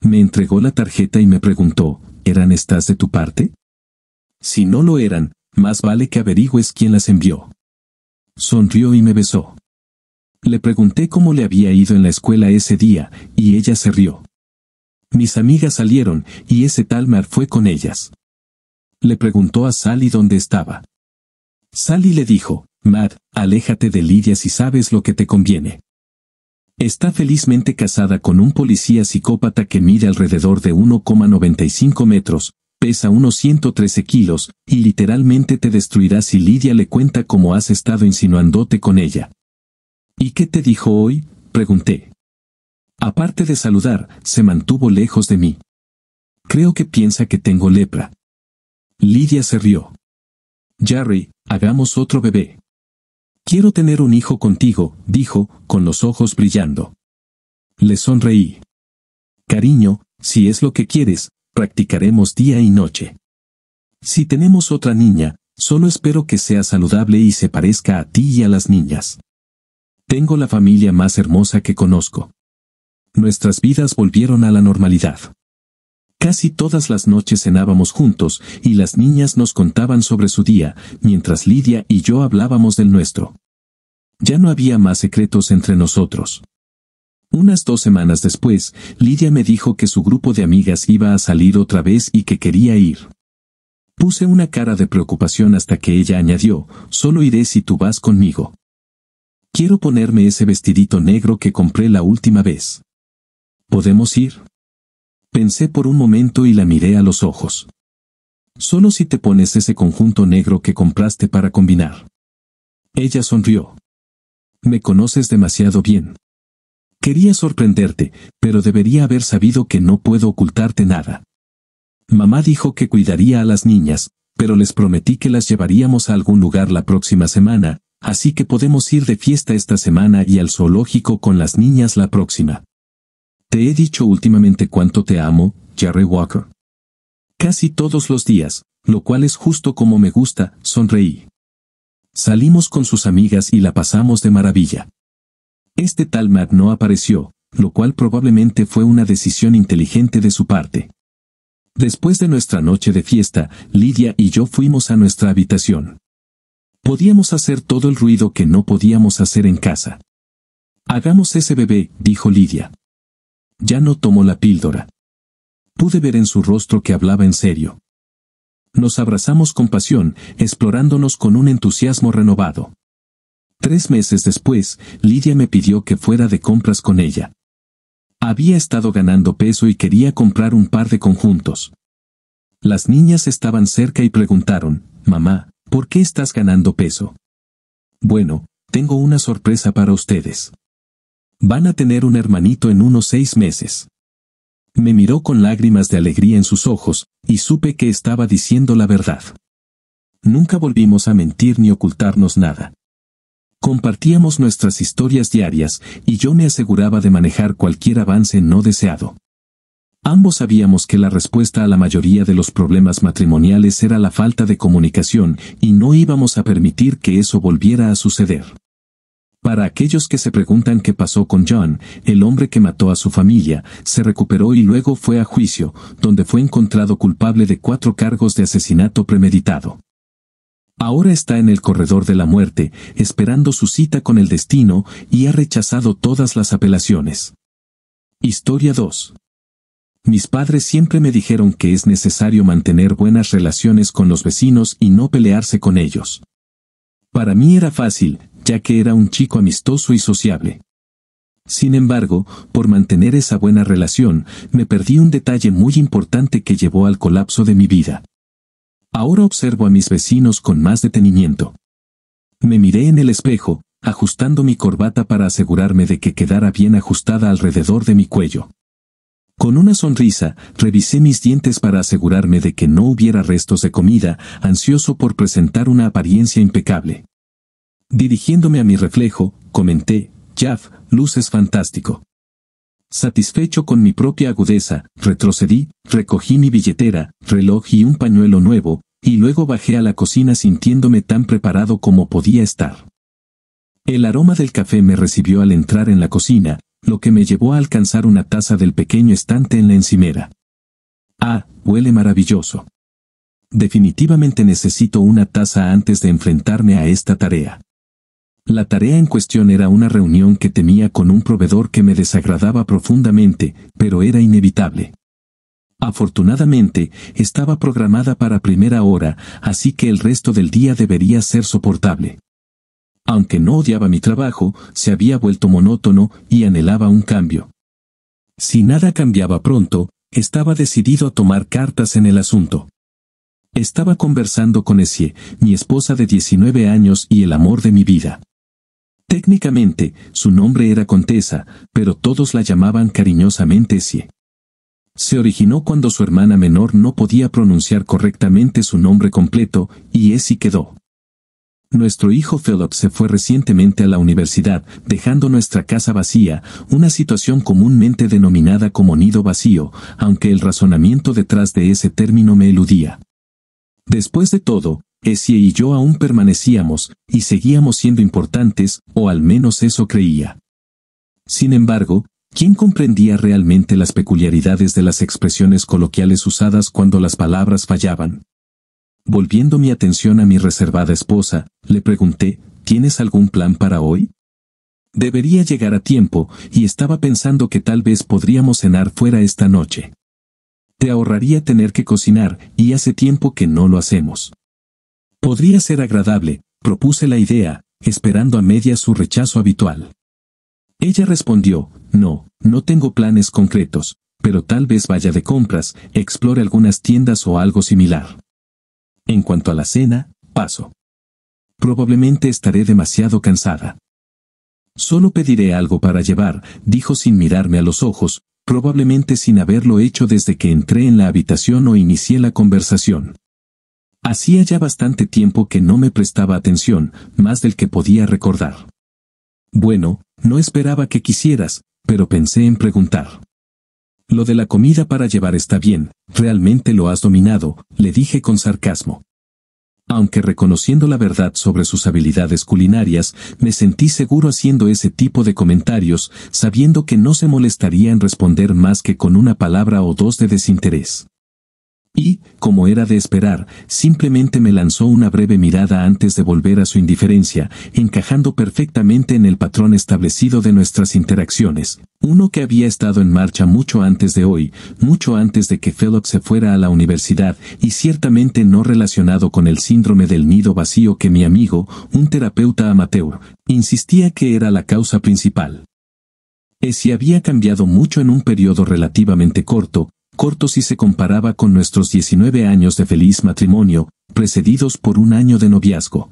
Me entregó la tarjeta y me preguntó, ¿eran estas de tu parte? Si no lo eran, más vale que averigües quién las envió. Sonrió y me besó. Le pregunté cómo le había ido en la escuela ese día, y ella se rió. Mis amigas salieron, y ese Talmar fue con ellas. Le preguntó a Sally dónde estaba. Sally le dijo, Mad, aléjate de Lidia si sabes lo que te conviene. Está felizmente casada con un policía psicópata que mide alrededor de 1,95 metros, pesa unos 113 kilos, y literalmente te destruirá si Lidia le cuenta cómo has estado insinuándote con ella. ¿Y qué te dijo hoy? pregunté. Aparte de saludar, se mantuvo lejos de mí. Creo que piensa que tengo lepra. Lidia se rió. Jerry, hagamos otro bebé. Quiero tener un hijo contigo, dijo, con los ojos brillando. Le sonreí. Cariño, si es lo que quieres, practicaremos día y noche. Si tenemos otra niña, solo espero que sea saludable y se parezca a ti y a las niñas. Tengo la familia más hermosa que conozco. Nuestras vidas volvieron a la normalidad. Casi todas las noches cenábamos juntos y las niñas nos contaban sobre su día, mientras Lidia y yo hablábamos del nuestro. Ya no había más secretos entre nosotros. Unas dos semanas después, Lidia me dijo que su grupo de amigas iba a salir otra vez y que quería ir. Puse una cara de preocupación hasta que ella añadió, solo iré si tú vas conmigo. Quiero ponerme ese vestidito negro que compré la última vez. ¿Podemos ir? Pensé por un momento y la miré a los ojos. Solo si te pones ese conjunto negro que compraste para combinar. Ella sonrió me conoces demasiado bien. Quería sorprenderte, pero debería haber sabido que no puedo ocultarte nada. Mamá dijo que cuidaría a las niñas, pero les prometí que las llevaríamos a algún lugar la próxima semana, así que podemos ir de fiesta esta semana y al zoológico con las niñas la próxima. Te he dicho últimamente cuánto te amo, Jerry Walker. Casi todos los días, lo cual es justo como me gusta, sonreí. Salimos con sus amigas y la pasamos de maravilla. Este tal no apareció, lo cual probablemente fue una decisión inteligente de su parte. Después de nuestra noche de fiesta, Lidia y yo fuimos a nuestra habitación. Podíamos hacer todo el ruido que no podíamos hacer en casa. Hagamos ese bebé, dijo Lidia. Ya no tomó la píldora. Pude ver en su rostro que hablaba en serio nos abrazamos con pasión, explorándonos con un entusiasmo renovado. Tres meses después, Lidia me pidió que fuera de compras con ella. Había estado ganando peso y quería comprar un par de conjuntos. Las niñas estaban cerca y preguntaron, Mamá, ¿por qué estás ganando peso? Bueno, tengo una sorpresa para ustedes. Van a tener un hermanito en unos seis meses. Me miró con lágrimas de alegría en sus ojos, y supe que estaba diciendo la verdad. Nunca volvimos a mentir ni ocultarnos nada. Compartíamos nuestras historias diarias, y yo me aseguraba de manejar cualquier avance no deseado. Ambos sabíamos que la respuesta a la mayoría de los problemas matrimoniales era la falta de comunicación, y no íbamos a permitir que eso volviera a suceder. Para aquellos que se preguntan qué pasó con John, el hombre que mató a su familia, se recuperó y luego fue a juicio, donde fue encontrado culpable de cuatro cargos de asesinato premeditado. Ahora está en el corredor de la muerte, esperando su cita con el destino y ha rechazado todas las apelaciones. Historia 2. Mis padres siempre me dijeron que es necesario mantener buenas relaciones con los vecinos y no pelearse con ellos. Para mí era fácil, ya que era un chico amistoso y sociable. Sin embargo, por mantener esa buena relación, me perdí un detalle muy importante que llevó al colapso de mi vida. Ahora observo a mis vecinos con más detenimiento. Me miré en el espejo, ajustando mi corbata para asegurarme de que quedara bien ajustada alrededor de mi cuello. Con una sonrisa, revisé mis dientes para asegurarme de que no hubiera restos de comida, ansioso por presentar una apariencia impecable. Dirigiéndome a mi reflejo, comenté, Jaff, es fantástico. Satisfecho con mi propia agudeza, retrocedí, recogí mi billetera, reloj y un pañuelo nuevo, y luego bajé a la cocina sintiéndome tan preparado como podía estar. El aroma del café me recibió al entrar en la cocina, lo que me llevó a alcanzar una taza del pequeño estante en la encimera. Ah, huele maravilloso. Definitivamente necesito una taza antes de enfrentarme a esta tarea. La tarea en cuestión era una reunión que tenía con un proveedor que me desagradaba profundamente, pero era inevitable. Afortunadamente, estaba programada para primera hora, así que el resto del día debería ser soportable. Aunque no odiaba mi trabajo, se había vuelto monótono y anhelaba un cambio. Si nada cambiaba pronto, estaba decidido a tomar cartas en el asunto. Estaba conversando con Essie, mi esposa de 19 años y el amor de mi vida. Técnicamente, su nombre era Contesa, pero todos la llamaban cariñosamente Sie. Se originó cuando su hermana menor no podía pronunciar correctamente su nombre completo, y Essie quedó. Nuestro hijo Philip se fue recientemente a la universidad, dejando nuestra casa vacía, una situación comúnmente denominada como nido vacío, aunque el razonamiento detrás de ese término me eludía. Después de todo, Essie y yo aún permanecíamos, y seguíamos siendo importantes, o al menos eso creía. Sin embargo, ¿quién comprendía realmente las peculiaridades de las expresiones coloquiales usadas cuando las palabras fallaban? Volviendo mi atención a mi reservada esposa, le pregunté, ¿tienes algún plan para hoy? Debería llegar a tiempo, y estaba pensando que tal vez podríamos cenar fuera esta noche. Te ahorraría tener que cocinar, y hace tiempo que no lo hacemos. Podría ser agradable, propuse la idea, esperando a media su rechazo habitual. Ella respondió, no, no tengo planes concretos, pero tal vez vaya de compras, explore algunas tiendas o algo similar. En cuanto a la cena, paso. Probablemente estaré demasiado cansada. Solo pediré algo para llevar, dijo sin mirarme a los ojos, probablemente sin haberlo hecho desde que entré en la habitación o inicié la conversación. Hacía ya bastante tiempo que no me prestaba atención, más del que podía recordar. Bueno, no esperaba que quisieras, pero pensé en preguntar. Lo de la comida para llevar está bien, realmente lo has dominado, le dije con sarcasmo. Aunque reconociendo la verdad sobre sus habilidades culinarias, me sentí seguro haciendo ese tipo de comentarios, sabiendo que no se molestaría en responder más que con una palabra o dos de desinterés. Y, como era de esperar, simplemente me lanzó una breve mirada antes de volver a su indiferencia, encajando perfectamente en el patrón establecido de nuestras interacciones, uno que había estado en marcha mucho antes de hoy, mucho antes de que Felox se fuera a la universidad y ciertamente no relacionado con el síndrome del nido vacío que mi amigo, un terapeuta amateur, insistía que era la causa principal. Es eh, si había cambiado mucho en un periodo relativamente corto, corto si se comparaba con nuestros 19 años de feliz matrimonio, precedidos por un año de noviazgo.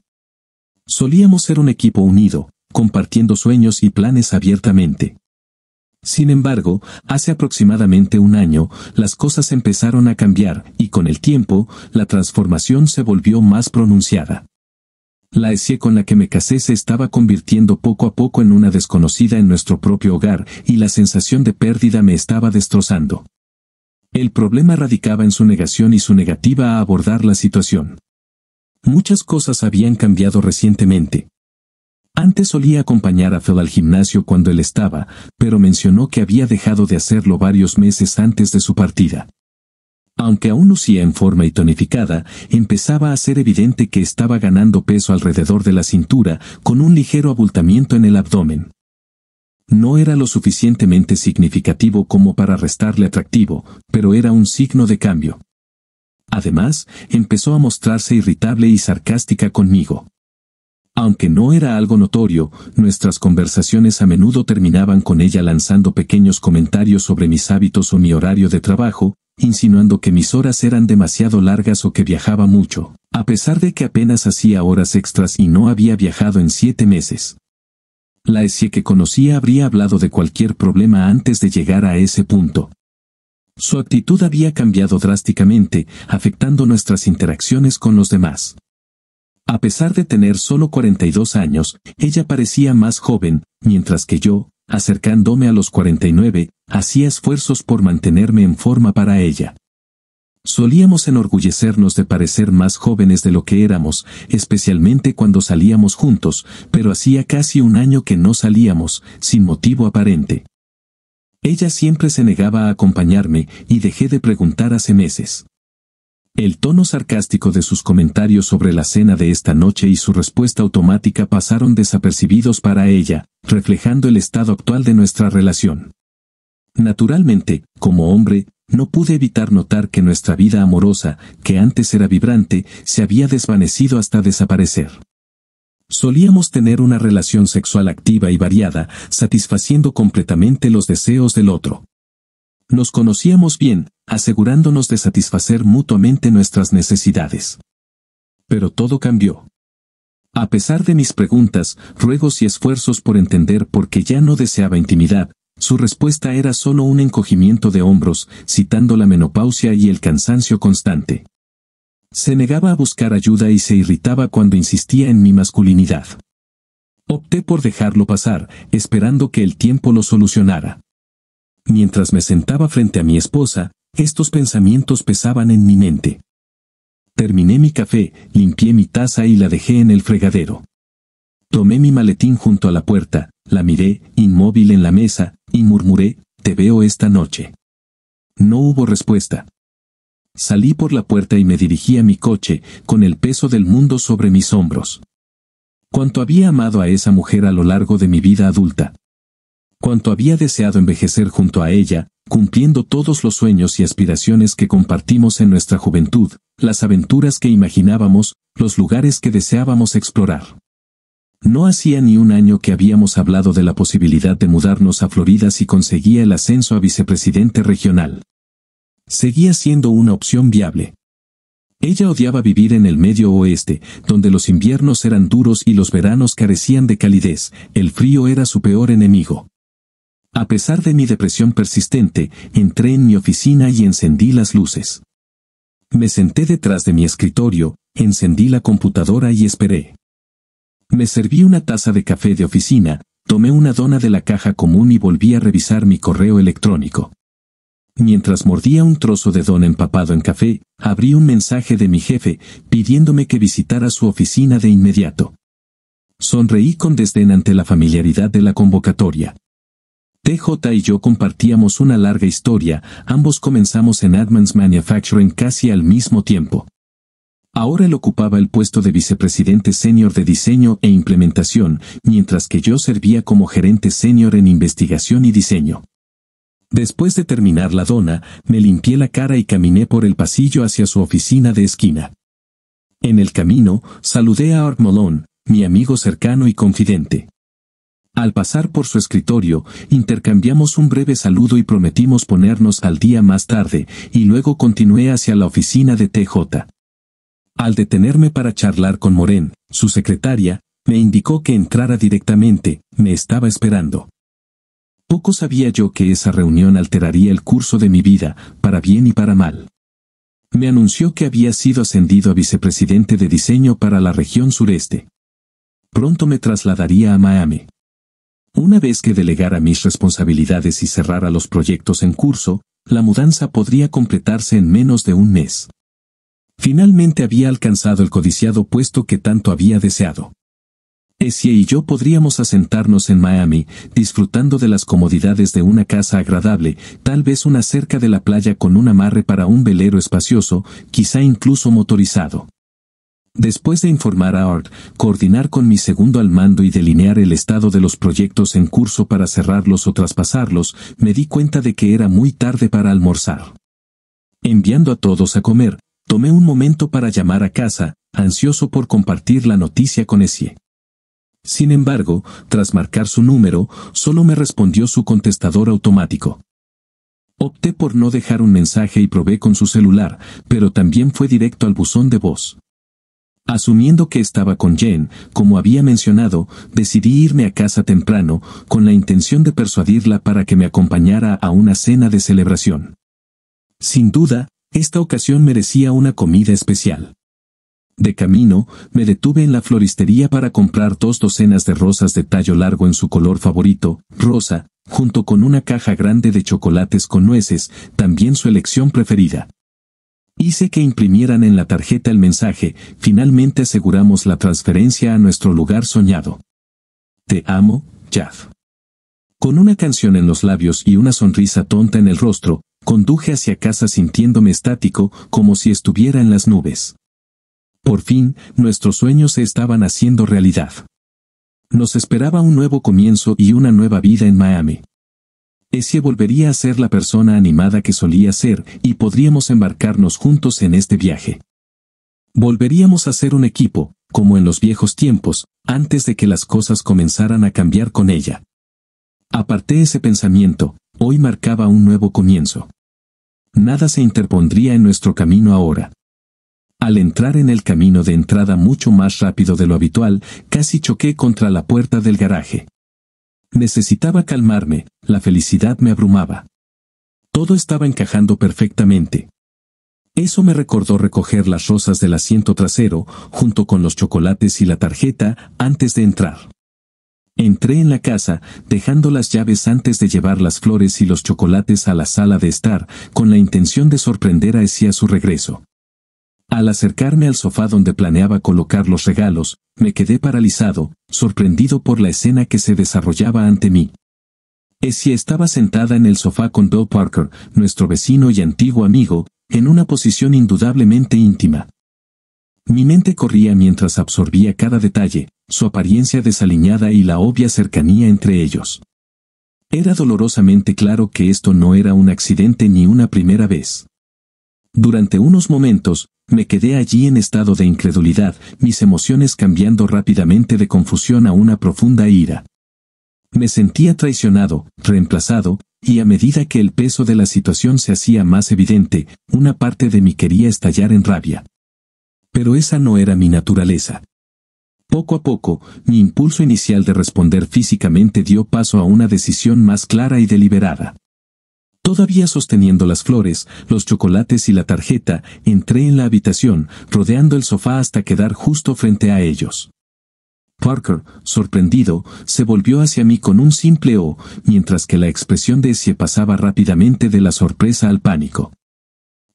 Solíamos ser un equipo unido, compartiendo sueños y planes abiertamente. Sin embargo, hace aproximadamente un año, las cosas empezaron a cambiar y con el tiempo, la transformación se volvió más pronunciada. La ESIE con la que me casé se estaba convirtiendo poco a poco en una desconocida en nuestro propio hogar y la sensación de pérdida me estaba destrozando. El problema radicaba en su negación y su negativa a abordar la situación. Muchas cosas habían cambiado recientemente. Antes solía acompañar a Phil al gimnasio cuando él estaba, pero mencionó que había dejado de hacerlo varios meses antes de su partida. Aunque aún lucía en forma y tonificada, empezaba a ser evidente que estaba ganando peso alrededor de la cintura, con un ligero abultamiento en el abdomen no era lo suficientemente significativo como para restarle atractivo, pero era un signo de cambio. Además, empezó a mostrarse irritable y sarcástica conmigo. Aunque no era algo notorio, nuestras conversaciones a menudo terminaban con ella lanzando pequeños comentarios sobre mis hábitos o mi horario de trabajo, insinuando que mis horas eran demasiado largas o que viajaba mucho, a pesar de que apenas hacía horas extras y no había viajado en siete meses. La Esie que conocía habría hablado de cualquier problema antes de llegar a ese punto. Su actitud había cambiado drásticamente, afectando nuestras interacciones con los demás. A pesar de tener solo 42 años, ella parecía más joven, mientras que yo, acercándome a los 49, hacía esfuerzos por mantenerme en forma para ella. Solíamos enorgullecernos de parecer más jóvenes de lo que éramos, especialmente cuando salíamos juntos, pero hacía casi un año que no salíamos, sin motivo aparente. Ella siempre se negaba a acompañarme y dejé de preguntar hace meses. El tono sarcástico de sus comentarios sobre la cena de esta noche y su respuesta automática pasaron desapercibidos para ella, reflejando el estado actual de nuestra relación. Naturalmente, como hombre, no pude evitar notar que nuestra vida amorosa, que antes era vibrante, se había desvanecido hasta desaparecer. Solíamos tener una relación sexual activa y variada, satisfaciendo completamente los deseos del otro. Nos conocíamos bien, asegurándonos de satisfacer mutuamente nuestras necesidades. Pero todo cambió. A pesar de mis preguntas, ruegos y esfuerzos por entender por qué ya no deseaba intimidad, su respuesta era solo un encogimiento de hombros, citando la menopausia y el cansancio constante. Se negaba a buscar ayuda y se irritaba cuando insistía en mi masculinidad. Opté por dejarlo pasar, esperando que el tiempo lo solucionara. Mientras me sentaba frente a mi esposa, estos pensamientos pesaban en mi mente. Terminé mi café, limpié mi taza y la dejé en el fregadero. Tomé mi maletín junto a la puerta, la miré, inmóvil en la mesa, y murmuré, te veo esta noche. No hubo respuesta. Salí por la puerta y me dirigí a mi coche, con el peso del mundo sobre mis hombros. Cuánto había amado a esa mujer a lo largo de mi vida adulta. Cuanto había deseado envejecer junto a ella, cumpliendo todos los sueños y aspiraciones que compartimos en nuestra juventud, las aventuras que imaginábamos, los lugares que deseábamos explorar. No hacía ni un año que habíamos hablado de la posibilidad de mudarnos a Florida si conseguía el ascenso a vicepresidente regional. Seguía siendo una opción viable. Ella odiaba vivir en el medio oeste, donde los inviernos eran duros y los veranos carecían de calidez, el frío era su peor enemigo. A pesar de mi depresión persistente, entré en mi oficina y encendí las luces. Me senté detrás de mi escritorio, encendí la computadora y esperé. Me serví una taza de café de oficina, tomé una dona de la caja común y volví a revisar mi correo electrónico. Mientras mordía un trozo de don empapado en café, abrí un mensaje de mi jefe, pidiéndome que visitara su oficina de inmediato. Sonreí con desdén ante la familiaridad de la convocatoria. TJ y yo compartíamos una larga historia, ambos comenzamos en Adman's Manufacturing casi al mismo tiempo. Ahora él ocupaba el puesto de vicepresidente senior de diseño e implementación, mientras que yo servía como gerente senior en investigación y diseño. Después de terminar la dona, me limpié la cara y caminé por el pasillo hacia su oficina de esquina. En el camino, saludé a Art mi amigo cercano y confidente. Al pasar por su escritorio, intercambiamos un breve saludo y prometimos ponernos al día más tarde, y luego continué hacia la oficina de TJ. Al detenerme para charlar con Moren, su secretaria, me indicó que entrara directamente, me estaba esperando. Poco sabía yo que esa reunión alteraría el curso de mi vida, para bien y para mal. Me anunció que había sido ascendido a vicepresidente de diseño para la región sureste. Pronto me trasladaría a Miami. Una vez que delegara mis responsabilidades y cerrara los proyectos en curso, la mudanza podría completarse en menos de un mes. Finalmente había alcanzado el codiciado puesto que tanto había deseado. Essie y yo podríamos asentarnos en Miami, disfrutando de las comodidades de una casa agradable, tal vez una cerca de la playa con un amarre para un velero espacioso, quizá incluso motorizado. Después de informar a Art, coordinar con mi segundo al mando y delinear el estado de los proyectos en curso para cerrarlos o traspasarlos, me di cuenta de que era muy tarde para almorzar. Enviando a todos a comer, Tomé un momento para llamar a casa, ansioso por compartir la noticia con Essie. Sin embargo, tras marcar su número, solo me respondió su contestador automático. Opté por no dejar un mensaje y probé con su celular, pero también fue directo al buzón de voz. Asumiendo que estaba con Jen, como había mencionado, decidí irme a casa temprano, con la intención de persuadirla para que me acompañara a una cena de celebración. Sin duda, esta ocasión merecía una comida especial. De camino, me detuve en la floristería para comprar dos docenas de rosas de tallo largo en su color favorito, rosa, junto con una caja grande de chocolates con nueces, también su elección preferida. Hice que imprimieran en la tarjeta el mensaje, finalmente aseguramos la transferencia a nuestro lugar soñado. Te amo, Jeff. Con una canción en los labios y una sonrisa tonta en el rostro, Conduje hacia casa sintiéndome estático, como si estuviera en las nubes. Por fin, nuestros sueños se estaban haciendo realidad. Nos esperaba un nuevo comienzo y una nueva vida en Miami. Ese volvería a ser la persona animada que solía ser y podríamos embarcarnos juntos en este viaje. Volveríamos a ser un equipo, como en los viejos tiempos, antes de que las cosas comenzaran a cambiar con ella. Aparté ese pensamiento, Hoy marcaba un nuevo comienzo. Nada se interpondría en nuestro camino ahora. Al entrar en el camino de entrada mucho más rápido de lo habitual, casi choqué contra la puerta del garaje. Necesitaba calmarme, la felicidad me abrumaba. Todo estaba encajando perfectamente. Eso me recordó recoger las rosas del asiento trasero, junto con los chocolates y la tarjeta, antes de entrar. Entré en la casa, dejando las llaves antes de llevar las flores y los chocolates a la sala de estar, con la intención de sorprender a Essie a su regreso. Al acercarme al sofá donde planeaba colocar los regalos, me quedé paralizado, sorprendido por la escena que se desarrollaba ante mí. Essie estaba sentada en el sofá con Bill Parker, nuestro vecino y antiguo amigo, en una posición indudablemente íntima. Mi mente corría mientras absorbía cada detalle, su apariencia desaliñada y la obvia cercanía entre ellos. Era dolorosamente claro que esto no era un accidente ni una primera vez. Durante unos momentos, me quedé allí en estado de incredulidad, mis emociones cambiando rápidamente de confusión a una profunda ira. Me sentía traicionado, reemplazado, y a medida que el peso de la situación se hacía más evidente, una parte de mí quería estallar en rabia. Pero esa no era mi naturaleza. Poco a poco, mi impulso inicial de responder físicamente dio paso a una decisión más clara y deliberada. Todavía sosteniendo las flores, los chocolates y la tarjeta, entré en la habitación, rodeando el sofá hasta quedar justo frente a ellos. Parker, sorprendido, se volvió hacia mí con un simple O, oh", mientras que la expresión de ese pasaba rápidamente de la sorpresa al pánico.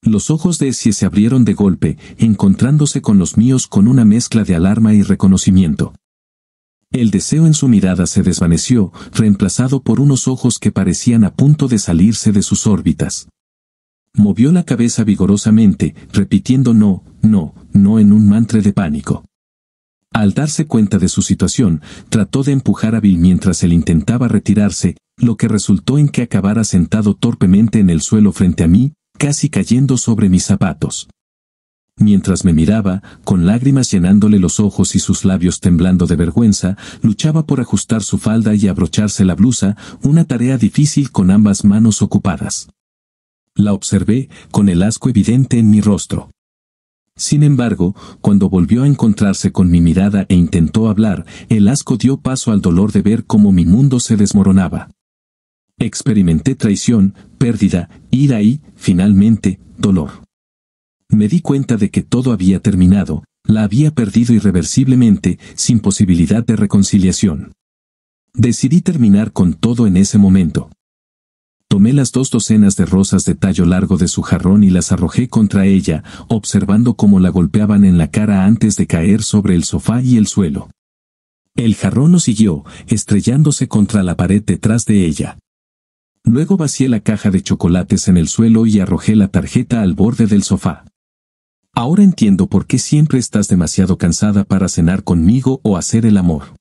Los ojos de Essie se abrieron de golpe, encontrándose con los míos con una mezcla de alarma y reconocimiento. El deseo en su mirada se desvaneció, reemplazado por unos ojos que parecían a punto de salirse de sus órbitas. Movió la cabeza vigorosamente, repitiendo no, no, no en un mantra de pánico. Al darse cuenta de su situación, trató de empujar a Bill mientras él intentaba retirarse, lo que resultó en que acabara sentado torpemente en el suelo frente a mí, casi cayendo sobre mis zapatos. Mientras me miraba, con lágrimas llenándole los ojos y sus labios temblando de vergüenza, luchaba por ajustar su falda y abrocharse la blusa, una tarea difícil con ambas manos ocupadas. La observé, con el asco evidente en mi rostro. Sin embargo, cuando volvió a encontrarse con mi mirada e intentó hablar, el asco dio paso al dolor de ver cómo mi mundo se desmoronaba. Experimenté traición, pérdida, ira y, finalmente, dolor. Me di cuenta de que todo había terminado, la había perdido irreversiblemente, sin posibilidad de reconciliación. Decidí terminar con todo en ese momento. Tomé las dos docenas de rosas de tallo largo de su jarrón y las arrojé contra ella, observando cómo la golpeaban en la cara antes de caer sobre el sofá y el suelo. El jarrón no siguió, estrellándose contra la pared detrás de ella. Luego vacié la caja de chocolates en el suelo y arrojé la tarjeta al borde del sofá. Ahora entiendo por qué siempre estás demasiado cansada para cenar conmigo o hacer el amor.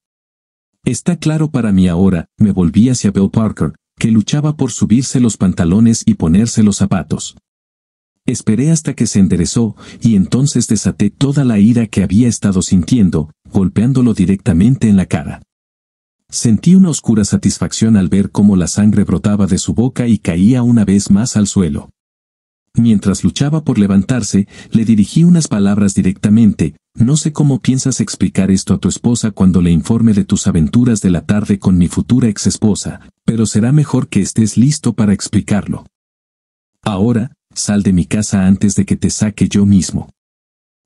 Está claro para mí ahora, me volví hacia Bill Parker, que luchaba por subirse los pantalones y ponerse los zapatos. Esperé hasta que se enderezó, y entonces desaté toda la ira que había estado sintiendo, golpeándolo directamente en la cara. Sentí una oscura satisfacción al ver cómo la sangre brotaba de su boca y caía una vez más al suelo. Mientras luchaba por levantarse, le dirigí unas palabras directamente, no sé cómo piensas explicar esto a tu esposa cuando le informe de tus aventuras de la tarde con mi futura exesposa, pero será mejor que estés listo para explicarlo. Ahora, sal de mi casa antes de que te saque yo mismo.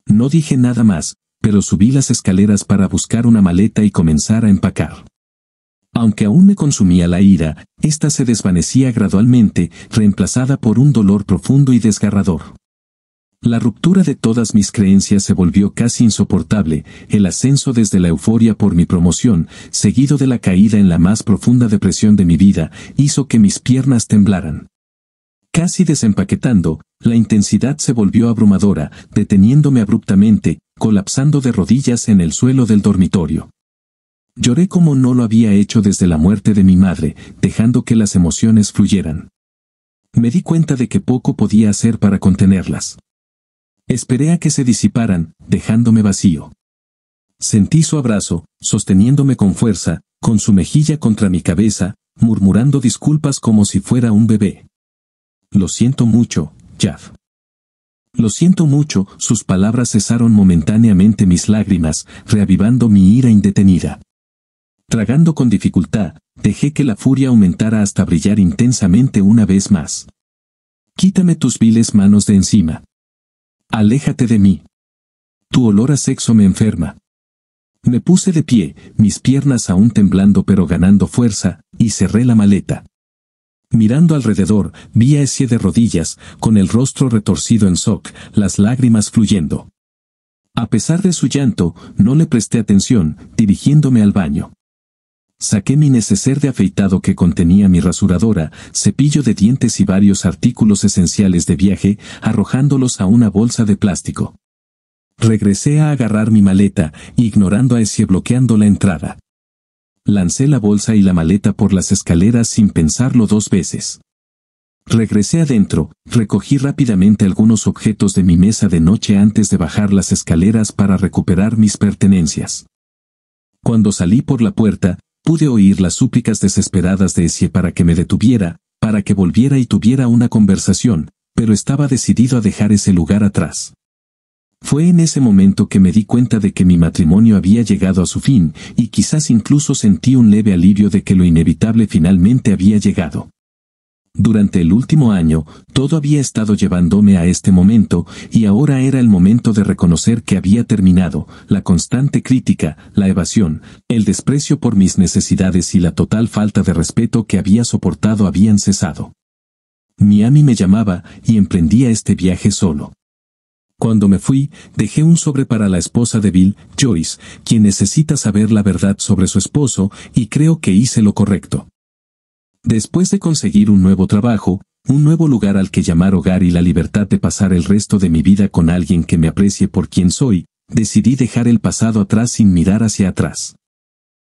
No dije nada más, pero subí las escaleras para buscar una maleta y comenzar a empacar. Aunque aún me consumía la ira, ésta se desvanecía gradualmente, reemplazada por un dolor profundo y desgarrador. La ruptura de todas mis creencias se volvió casi insoportable, el ascenso desde la euforia por mi promoción, seguido de la caída en la más profunda depresión de mi vida, hizo que mis piernas temblaran. Casi desempaquetando, la intensidad se volvió abrumadora, deteniéndome abruptamente, colapsando de rodillas en el suelo del dormitorio. Lloré como no lo había hecho desde la muerte de mi madre, dejando que las emociones fluyeran. Me di cuenta de que poco podía hacer para contenerlas. Esperé a que se disiparan, dejándome vacío. Sentí su abrazo, sosteniéndome con fuerza, con su mejilla contra mi cabeza, murmurando disculpas como si fuera un bebé. Lo siento mucho, Jeff. Lo siento mucho, sus palabras cesaron momentáneamente mis lágrimas, reavivando mi ira indetenida. Tragando con dificultad, dejé que la furia aumentara hasta brillar intensamente una vez más. Quítame tus viles manos de encima. Aléjate de mí. Tu olor a sexo me enferma. Me puse de pie, mis piernas aún temblando pero ganando fuerza, y cerré la maleta. Mirando alrededor, vi a ese de rodillas, con el rostro retorcido en soc, las lágrimas fluyendo. A pesar de su llanto, no le presté atención, dirigiéndome al baño. Saqué mi neceser de afeitado que contenía mi rasuradora, cepillo de dientes y varios artículos esenciales de viaje, arrojándolos a una bolsa de plástico. Regresé a agarrar mi maleta, ignorando a ese bloqueando la entrada. Lancé la bolsa y la maleta por las escaleras sin pensarlo dos veces. Regresé adentro, recogí rápidamente algunos objetos de mi mesa de noche antes de bajar las escaleras para recuperar mis pertenencias. Cuando salí por la puerta, pude oír las súplicas desesperadas de Esie para que me detuviera, para que volviera y tuviera una conversación, pero estaba decidido a dejar ese lugar atrás. Fue en ese momento que me di cuenta de que mi matrimonio había llegado a su fin, y quizás incluso sentí un leve alivio de que lo inevitable finalmente había llegado. Durante el último año, todo había estado llevándome a este momento, y ahora era el momento de reconocer que había terminado, la constante crítica, la evasión, el desprecio por mis necesidades y la total falta de respeto que había soportado habían cesado. Miami me llamaba, y emprendía este viaje solo. Cuando me fui, dejé un sobre para la esposa de Bill, Joyce, quien necesita saber la verdad sobre su esposo, y creo que hice lo correcto. Después de conseguir un nuevo trabajo, un nuevo lugar al que llamar hogar y la libertad de pasar el resto de mi vida con alguien que me aprecie por quien soy, decidí dejar el pasado atrás sin mirar hacia atrás.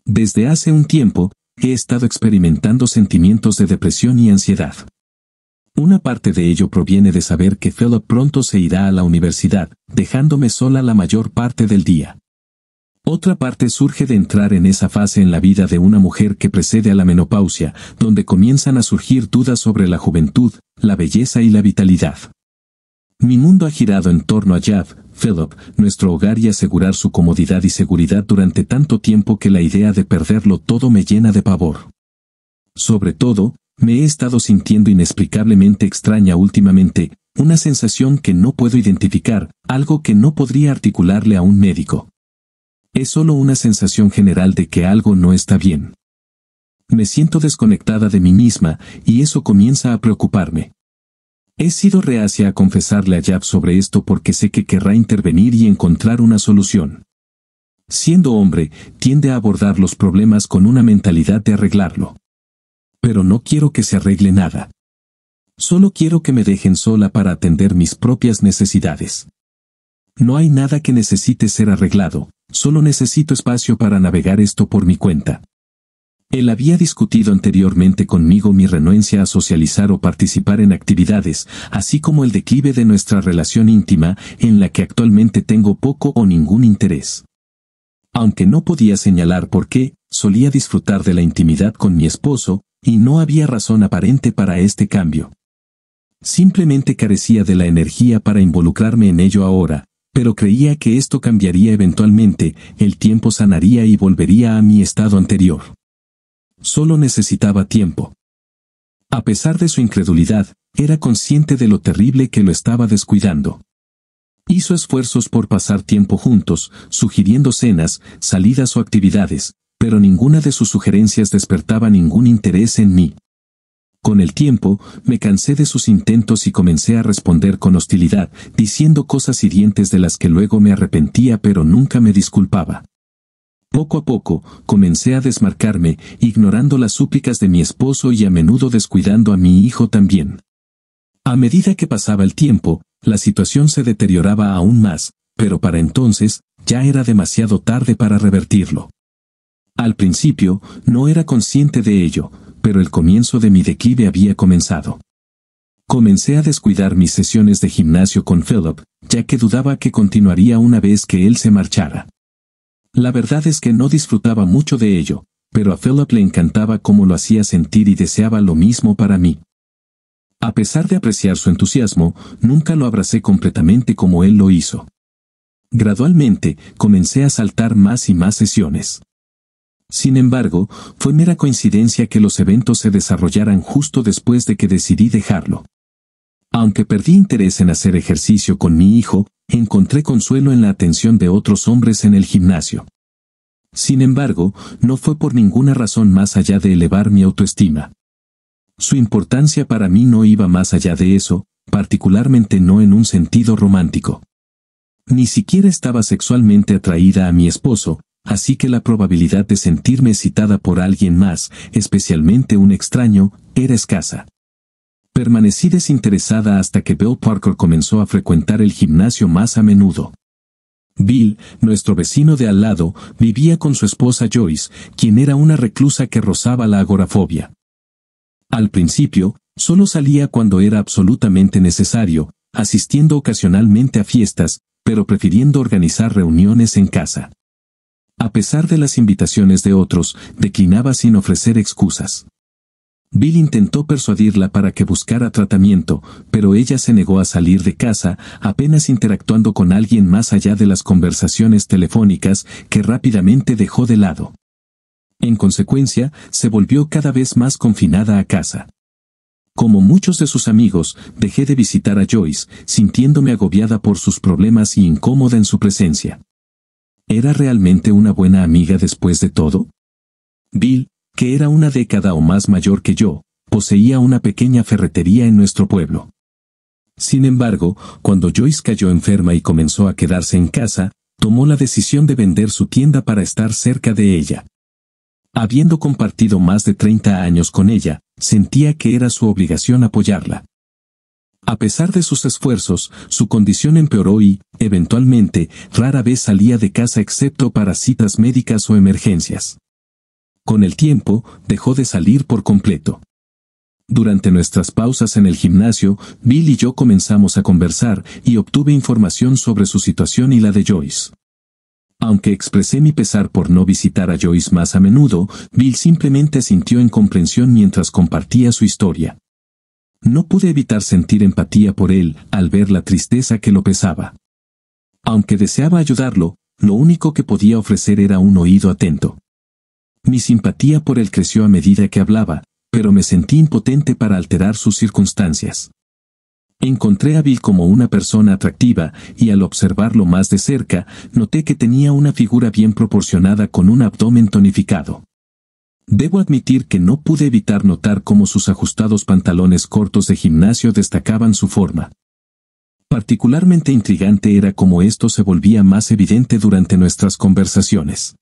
Desde hace un tiempo, he estado experimentando sentimientos de depresión y ansiedad. Una parte de ello proviene de saber que Philip pronto se irá a la universidad, dejándome sola la mayor parte del día. Otra parte surge de entrar en esa fase en la vida de una mujer que precede a la menopausia, donde comienzan a surgir dudas sobre la juventud, la belleza y la vitalidad. Mi mundo ha girado en torno a Jeff, Philip, nuestro hogar y asegurar su comodidad y seguridad durante tanto tiempo que la idea de perderlo todo me llena de pavor. Sobre todo, me he estado sintiendo inexplicablemente extraña últimamente, una sensación que no puedo identificar, algo que no podría articularle a un médico. Es solo una sensación general de que algo no está bien. Me siento desconectada de mí misma y eso comienza a preocuparme. He sido reacia a confesarle a Jab sobre esto porque sé que querrá intervenir y encontrar una solución. Siendo hombre, tiende a abordar los problemas con una mentalidad de arreglarlo. Pero no quiero que se arregle nada. Solo quiero que me dejen sola para atender mis propias necesidades. No hay nada que necesite ser arreglado, Solo necesito espacio para navegar esto por mi cuenta. Él había discutido anteriormente conmigo mi renuencia a socializar o participar en actividades, así como el declive de nuestra relación íntima, en la que actualmente tengo poco o ningún interés. Aunque no podía señalar por qué, solía disfrutar de la intimidad con mi esposo, y no había razón aparente para este cambio. Simplemente carecía de la energía para involucrarme en ello ahora, pero creía que esto cambiaría eventualmente, el tiempo sanaría y volvería a mi estado anterior. Solo necesitaba tiempo. A pesar de su incredulidad, era consciente de lo terrible que lo estaba descuidando. Hizo esfuerzos por pasar tiempo juntos, sugiriendo cenas, salidas o actividades, pero ninguna de sus sugerencias despertaba ningún interés en mí. Con el tiempo, me cansé de sus intentos y comencé a responder con hostilidad, diciendo cosas hirientes de las que luego me arrepentía pero nunca me disculpaba. Poco a poco, comencé a desmarcarme, ignorando las súplicas de mi esposo y a menudo descuidando a mi hijo también. A medida que pasaba el tiempo, la situación se deterioraba aún más, pero para entonces, ya era demasiado tarde para revertirlo. Al principio, no era consciente de ello, pero el comienzo de mi declive había comenzado. Comencé a descuidar mis sesiones de gimnasio con Philip, ya que dudaba que continuaría una vez que él se marchara. La verdad es que no disfrutaba mucho de ello, pero a Philip le encantaba cómo lo hacía sentir y deseaba lo mismo para mí. A pesar de apreciar su entusiasmo, nunca lo abracé completamente como él lo hizo. Gradualmente, comencé a saltar más y más sesiones. Sin embargo, fue mera coincidencia que los eventos se desarrollaran justo después de que decidí dejarlo. Aunque perdí interés en hacer ejercicio con mi hijo, encontré consuelo en la atención de otros hombres en el gimnasio. Sin embargo, no fue por ninguna razón más allá de elevar mi autoestima. Su importancia para mí no iba más allá de eso, particularmente no en un sentido romántico. Ni siquiera estaba sexualmente atraída a mi esposo, así que la probabilidad de sentirme citada por alguien más, especialmente un extraño, era escasa. Permanecí desinteresada hasta que Bill Parker comenzó a frecuentar el gimnasio más a menudo. Bill, nuestro vecino de al lado, vivía con su esposa Joyce, quien era una reclusa que rozaba la agorafobia. Al principio, solo salía cuando era absolutamente necesario, asistiendo ocasionalmente a fiestas, pero prefiriendo organizar reuniones en casa. A pesar de las invitaciones de otros, declinaba sin ofrecer excusas. Bill intentó persuadirla para que buscara tratamiento, pero ella se negó a salir de casa, apenas interactuando con alguien más allá de las conversaciones telefónicas que rápidamente dejó de lado. En consecuencia, se volvió cada vez más confinada a casa. Como muchos de sus amigos, dejé de visitar a Joyce, sintiéndome agobiada por sus problemas y incómoda en su presencia. ¿Era realmente una buena amiga después de todo? Bill, que era una década o más mayor que yo, poseía una pequeña ferretería en nuestro pueblo. Sin embargo, cuando Joyce cayó enferma y comenzó a quedarse en casa, tomó la decisión de vender su tienda para estar cerca de ella. Habiendo compartido más de 30 años con ella, sentía que era su obligación apoyarla. A pesar de sus esfuerzos, su condición empeoró y, eventualmente, rara vez salía de casa excepto para citas médicas o emergencias. Con el tiempo, dejó de salir por completo. Durante nuestras pausas en el gimnasio, Bill y yo comenzamos a conversar y obtuve información sobre su situación y la de Joyce. Aunque expresé mi pesar por no visitar a Joyce más a menudo, Bill simplemente sintió comprensión mientras compartía su historia no pude evitar sentir empatía por él al ver la tristeza que lo pesaba. Aunque deseaba ayudarlo, lo único que podía ofrecer era un oído atento. Mi simpatía por él creció a medida que hablaba, pero me sentí impotente para alterar sus circunstancias. Encontré a Bill como una persona atractiva y al observarlo más de cerca, noté que tenía una figura bien proporcionada con un abdomen tonificado. Debo admitir que no pude evitar notar cómo sus ajustados pantalones cortos de gimnasio destacaban su forma. Particularmente intrigante era cómo esto se volvía más evidente durante nuestras conversaciones.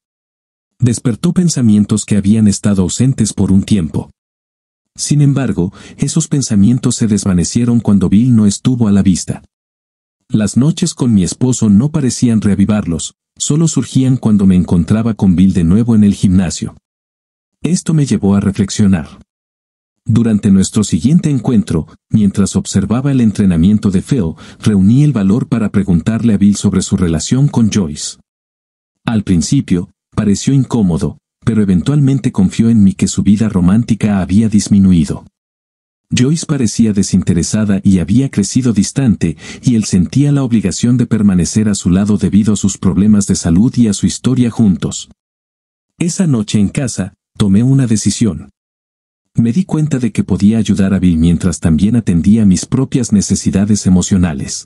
Despertó pensamientos que habían estado ausentes por un tiempo. Sin embargo, esos pensamientos se desvanecieron cuando Bill no estuvo a la vista. Las noches con mi esposo no parecían reavivarlos, solo surgían cuando me encontraba con Bill de nuevo en el gimnasio. Esto me llevó a reflexionar. Durante nuestro siguiente encuentro, mientras observaba el entrenamiento de Phil, reuní el valor para preguntarle a Bill sobre su relación con Joyce. Al principio, pareció incómodo, pero eventualmente confió en mí que su vida romántica había disminuido. Joyce parecía desinteresada y había crecido distante, y él sentía la obligación de permanecer a su lado debido a sus problemas de salud y a su historia juntos. Esa noche en casa, Tomé una decisión. Me di cuenta de que podía ayudar a Bill mientras también atendía mis propias necesidades emocionales.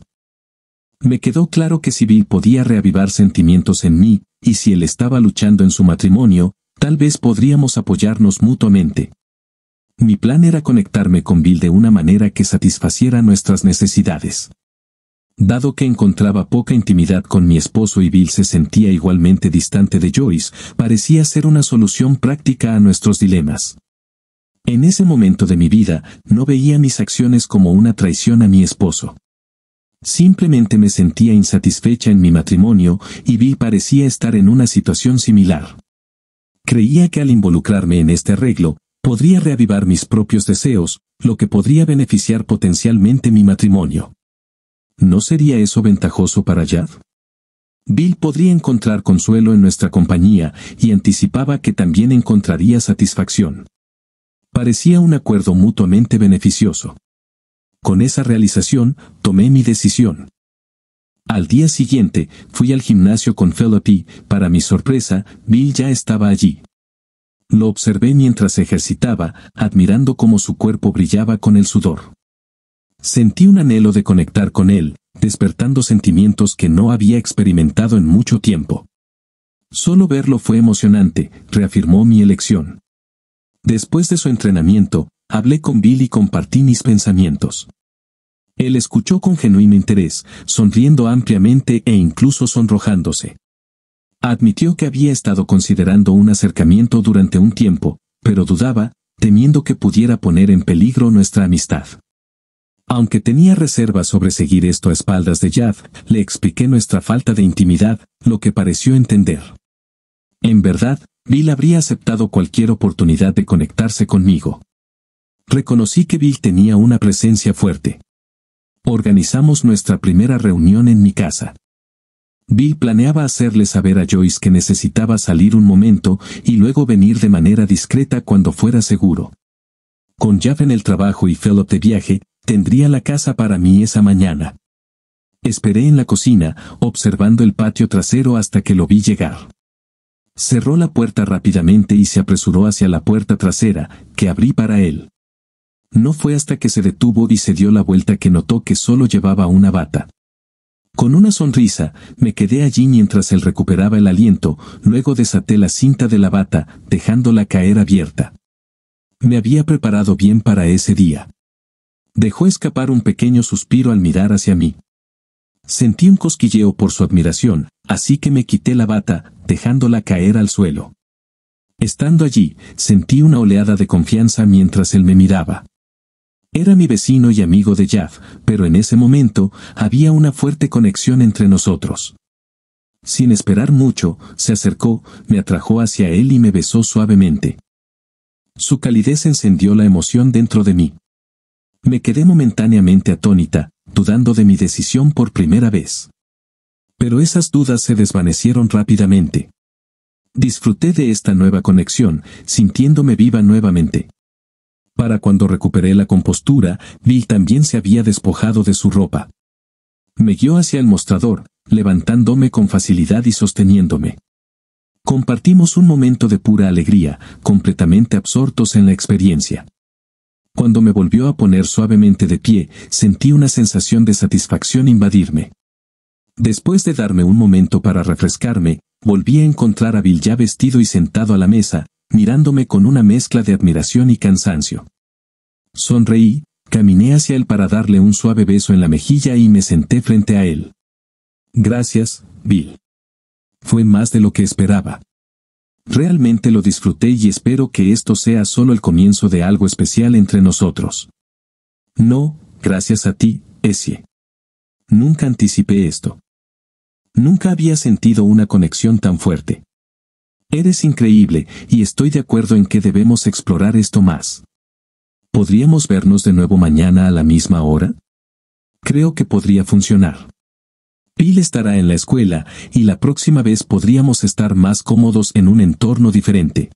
Me quedó claro que si Bill podía reavivar sentimientos en mí, y si él estaba luchando en su matrimonio, tal vez podríamos apoyarnos mutuamente. Mi plan era conectarme con Bill de una manera que satisfaciera nuestras necesidades. Dado que encontraba poca intimidad con mi esposo y Bill se sentía igualmente distante de Joyce, parecía ser una solución práctica a nuestros dilemas. En ese momento de mi vida, no veía mis acciones como una traición a mi esposo. Simplemente me sentía insatisfecha en mi matrimonio y Bill parecía estar en una situación similar. Creía que al involucrarme en este arreglo, podría reavivar mis propios deseos, lo que podría beneficiar potencialmente mi matrimonio. ¿No sería eso ventajoso para Yad? Bill podría encontrar consuelo en nuestra compañía y anticipaba que también encontraría satisfacción. Parecía un acuerdo mutuamente beneficioso. Con esa realización, tomé mi decisión. Al día siguiente, fui al gimnasio con Philip y, para mi sorpresa, Bill ya estaba allí. Lo observé mientras ejercitaba, admirando cómo su cuerpo brillaba con el sudor. Sentí un anhelo de conectar con él, despertando sentimientos que no había experimentado en mucho tiempo. Solo verlo fue emocionante, reafirmó mi elección. Después de su entrenamiento, hablé con Bill y compartí mis pensamientos. Él escuchó con genuino interés, sonriendo ampliamente e incluso sonrojándose. Admitió que había estado considerando un acercamiento durante un tiempo, pero dudaba, temiendo que pudiera poner en peligro nuestra amistad. Aunque tenía reservas sobre seguir esto a espaldas de Jeff, le expliqué nuestra falta de intimidad, lo que pareció entender. En verdad, Bill habría aceptado cualquier oportunidad de conectarse conmigo. Reconocí que Bill tenía una presencia fuerte. Organizamos nuestra primera reunión en mi casa. Bill planeaba hacerle saber a Joyce que necesitaba salir un momento y luego venir de manera discreta cuando fuera seguro. Con Jeff en el trabajo y Philip de viaje, Tendría la casa para mí esa mañana. Esperé en la cocina, observando el patio trasero hasta que lo vi llegar. Cerró la puerta rápidamente y se apresuró hacia la puerta trasera, que abrí para él. No fue hasta que se detuvo y se dio la vuelta que notó que solo llevaba una bata. Con una sonrisa, me quedé allí mientras él recuperaba el aliento, luego desaté la cinta de la bata, dejándola caer abierta. Me había preparado bien para ese día. Dejó escapar un pequeño suspiro al mirar hacia mí. Sentí un cosquilleo por su admiración, así que me quité la bata, dejándola caer al suelo. Estando allí, sentí una oleada de confianza mientras él me miraba. Era mi vecino y amigo de Jaff, pero en ese momento había una fuerte conexión entre nosotros. Sin esperar mucho, se acercó, me atrajo hacia él y me besó suavemente. Su calidez encendió la emoción dentro de mí. Me quedé momentáneamente atónita, dudando de mi decisión por primera vez. Pero esas dudas se desvanecieron rápidamente. Disfruté de esta nueva conexión, sintiéndome viva nuevamente. Para cuando recuperé la compostura, Bill también se había despojado de su ropa. Me guió hacia el mostrador, levantándome con facilidad y sosteniéndome. Compartimos un momento de pura alegría, completamente absortos en la experiencia. Cuando me volvió a poner suavemente de pie, sentí una sensación de satisfacción invadirme. Después de darme un momento para refrescarme, volví a encontrar a Bill ya vestido y sentado a la mesa, mirándome con una mezcla de admiración y cansancio. Sonreí, caminé hacia él para darle un suave beso en la mejilla y me senté frente a él. Gracias, Bill. Fue más de lo que esperaba. Realmente lo disfruté y espero que esto sea solo el comienzo de algo especial entre nosotros. No, gracias a ti, Essie. Nunca anticipé esto. Nunca había sentido una conexión tan fuerte. Eres increíble, y estoy de acuerdo en que debemos explorar esto más. ¿Podríamos vernos de nuevo mañana a la misma hora? Creo que podría funcionar. Bill estará en la escuela y la próxima vez podríamos estar más cómodos en un entorno diferente.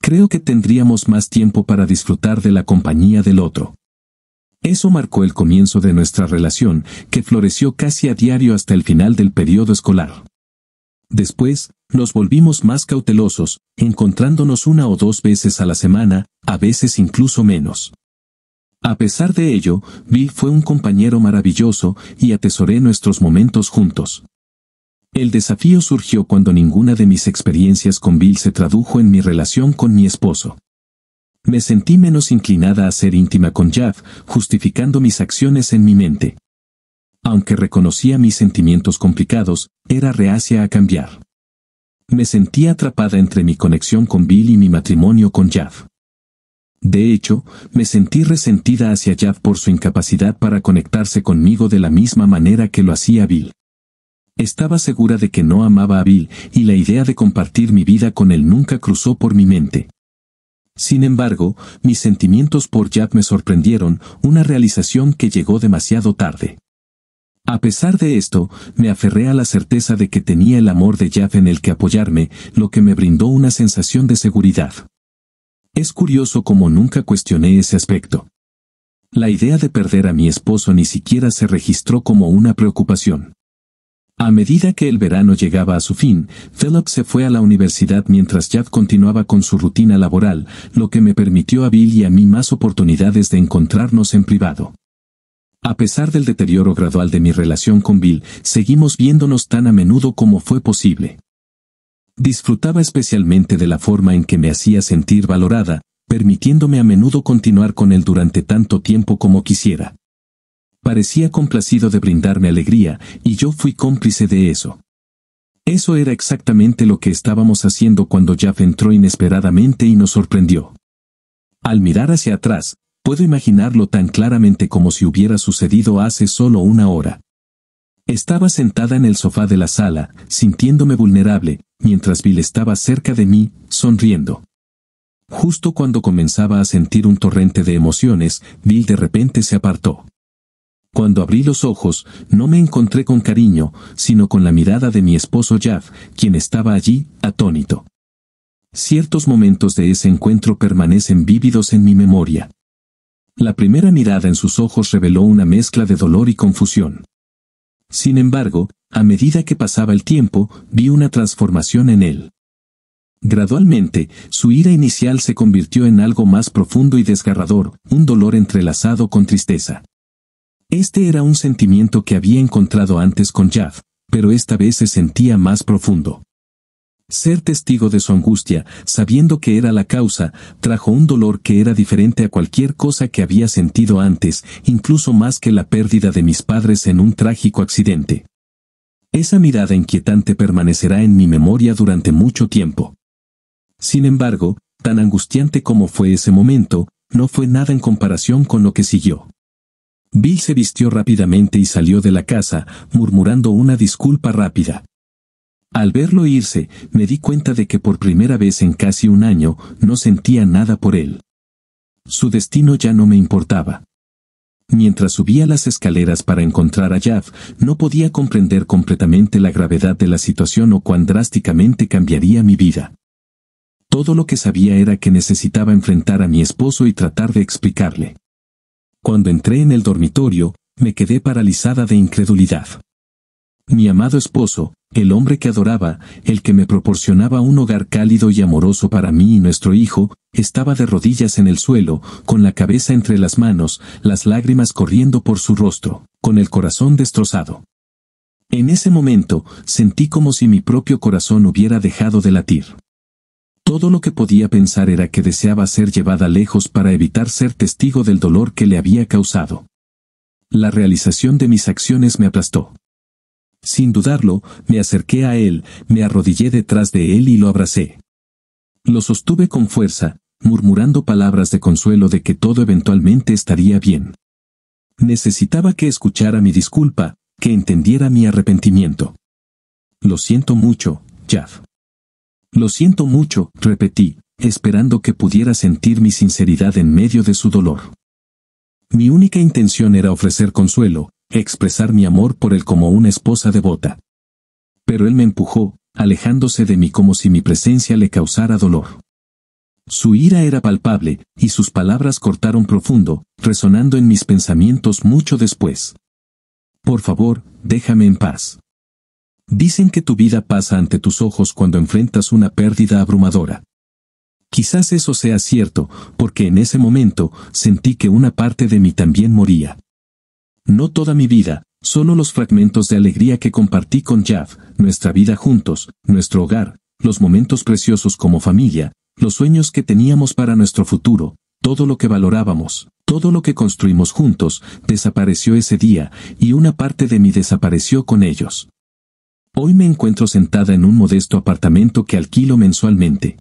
Creo que tendríamos más tiempo para disfrutar de la compañía del otro. Eso marcó el comienzo de nuestra relación, que floreció casi a diario hasta el final del periodo escolar. Después, nos volvimos más cautelosos, encontrándonos una o dos veces a la semana, a veces incluso menos. A pesar de ello, Bill fue un compañero maravilloso y atesoré nuestros momentos juntos. El desafío surgió cuando ninguna de mis experiencias con Bill se tradujo en mi relación con mi esposo. Me sentí menos inclinada a ser íntima con Jeff, justificando mis acciones en mi mente. Aunque reconocía mis sentimientos complicados, era reacia a cambiar. Me sentía atrapada entre mi conexión con Bill y mi matrimonio con Jeff. De hecho, me sentí resentida hacia Jav por su incapacidad para conectarse conmigo de la misma manera que lo hacía Bill. Estaba segura de que no amaba a Bill y la idea de compartir mi vida con él nunca cruzó por mi mente. Sin embargo, mis sentimientos por Jeff me sorprendieron, una realización que llegó demasiado tarde. A pesar de esto, me aferré a la certeza de que tenía el amor de Jeff en el que apoyarme, lo que me brindó una sensación de seguridad. Es curioso como nunca cuestioné ese aspecto. La idea de perder a mi esposo ni siquiera se registró como una preocupación. A medida que el verano llegaba a su fin, Philip se fue a la universidad mientras Yad continuaba con su rutina laboral, lo que me permitió a Bill y a mí más oportunidades de encontrarnos en privado. A pesar del deterioro gradual de mi relación con Bill, seguimos viéndonos tan a menudo como fue posible. Disfrutaba especialmente de la forma en que me hacía sentir valorada, permitiéndome a menudo continuar con él durante tanto tiempo como quisiera. Parecía complacido de brindarme alegría, y yo fui cómplice de eso. Eso era exactamente lo que estábamos haciendo cuando Jeff entró inesperadamente y nos sorprendió. Al mirar hacia atrás, puedo imaginarlo tan claramente como si hubiera sucedido hace solo una hora. Estaba sentada en el sofá de la sala, sintiéndome vulnerable, mientras Bill estaba cerca de mí, sonriendo. Justo cuando comenzaba a sentir un torrente de emociones, Bill de repente se apartó. Cuando abrí los ojos, no me encontré con cariño, sino con la mirada de mi esposo Jeff, quien estaba allí, atónito. Ciertos momentos de ese encuentro permanecen vívidos en mi memoria. La primera mirada en sus ojos reveló una mezcla de dolor y confusión. Sin embargo, a medida que pasaba el tiempo, vi una transformación en él. Gradualmente, su ira inicial se convirtió en algo más profundo y desgarrador, un dolor entrelazado con tristeza. Este era un sentimiento que había encontrado antes con Jaff, pero esta vez se sentía más profundo. Ser testigo de su angustia, sabiendo que era la causa, trajo un dolor que era diferente a cualquier cosa que había sentido antes, incluso más que la pérdida de mis padres en un trágico accidente. Esa mirada inquietante permanecerá en mi memoria durante mucho tiempo. Sin embargo, tan angustiante como fue ese momento, no fue nada en comparación con lo que siguió. Bill se vistió rápidamente y salió de la casa, murmurando una disculpa rápida. Al verlo irse, me di cuenta de que por primera vez en casi un año no sentía nada por él. Su destino ya no me importaba. Mientras subía las escaleras para encontrar a Jaff, no podía comprender completamente la gravedad de la situación o cuán drásticamente cambiaría mi vida. Todo lo que sabía era que necesitaba enfrentar a mi esposo y tratar de explicarle. Cuando entré en el dormitorio, me quedé paralizada de incredulidad mi amado esposo, el hombre que adoraba, el que me proporcionaba un hogar cálido y amoroso para mí y nuestro hijo, estaba de rodillas en el suelo, con la cabeza entre las manos, las lágrimas corriendo por su rostro, con el corazón destrozado. En ese momento, sentí como si mi propio corazón hubiera dejado de latir. Todo lo que podía pensar era que deseaba ser llevada lejos para evitar ser testigo del dolor que le había causado. La realización de mis acciones me aplastó. Sin dudarlo, me acerqué a él, me arrodillé detrás de él y lo abracé. Lo sostuve con fuerza, murmurando palabras de consuelo de que todo eventualmente estaría bien. Necesitaba que escuchara mi disculpa, que entendiera mi arrepentimiento. Lo siento mucho, Jeff. Lo siento mucho, repetí, esperando que pudiera sentir mi sinceridad en medio de su dolor. Mi única intención era ofrecer consuelo, expresar mi amor por él como una esposa devota. Pero él me empujó, alejándose de mí como si mi presencia le causara dolor. Su ira era palpable, y sus palabras cortaron profundo, resonando en mis pensamientos mucho después. Por favor, déjame en paz. Dicen que tu vida pasa ante tus ojos cuando enfrentas una pérdida abrumadora. Quizás eso sea cierto, porque en ese momento sentí que una parte de mí también moría no toda mi vida, solo los fragmentos de alegría que compartí con Yav, nuestra vida juntos, nuestro hogar, los momentos preciosos como familia, los sueños que teníamos para nuestro futuro, todo lo que valorábamos, todo lo que construimos juntos, desapareció ese día, y una parte de mí desapareció con ellos. Hoy me encuentro sentada en un modesto apartamento que alquilo mensualmente.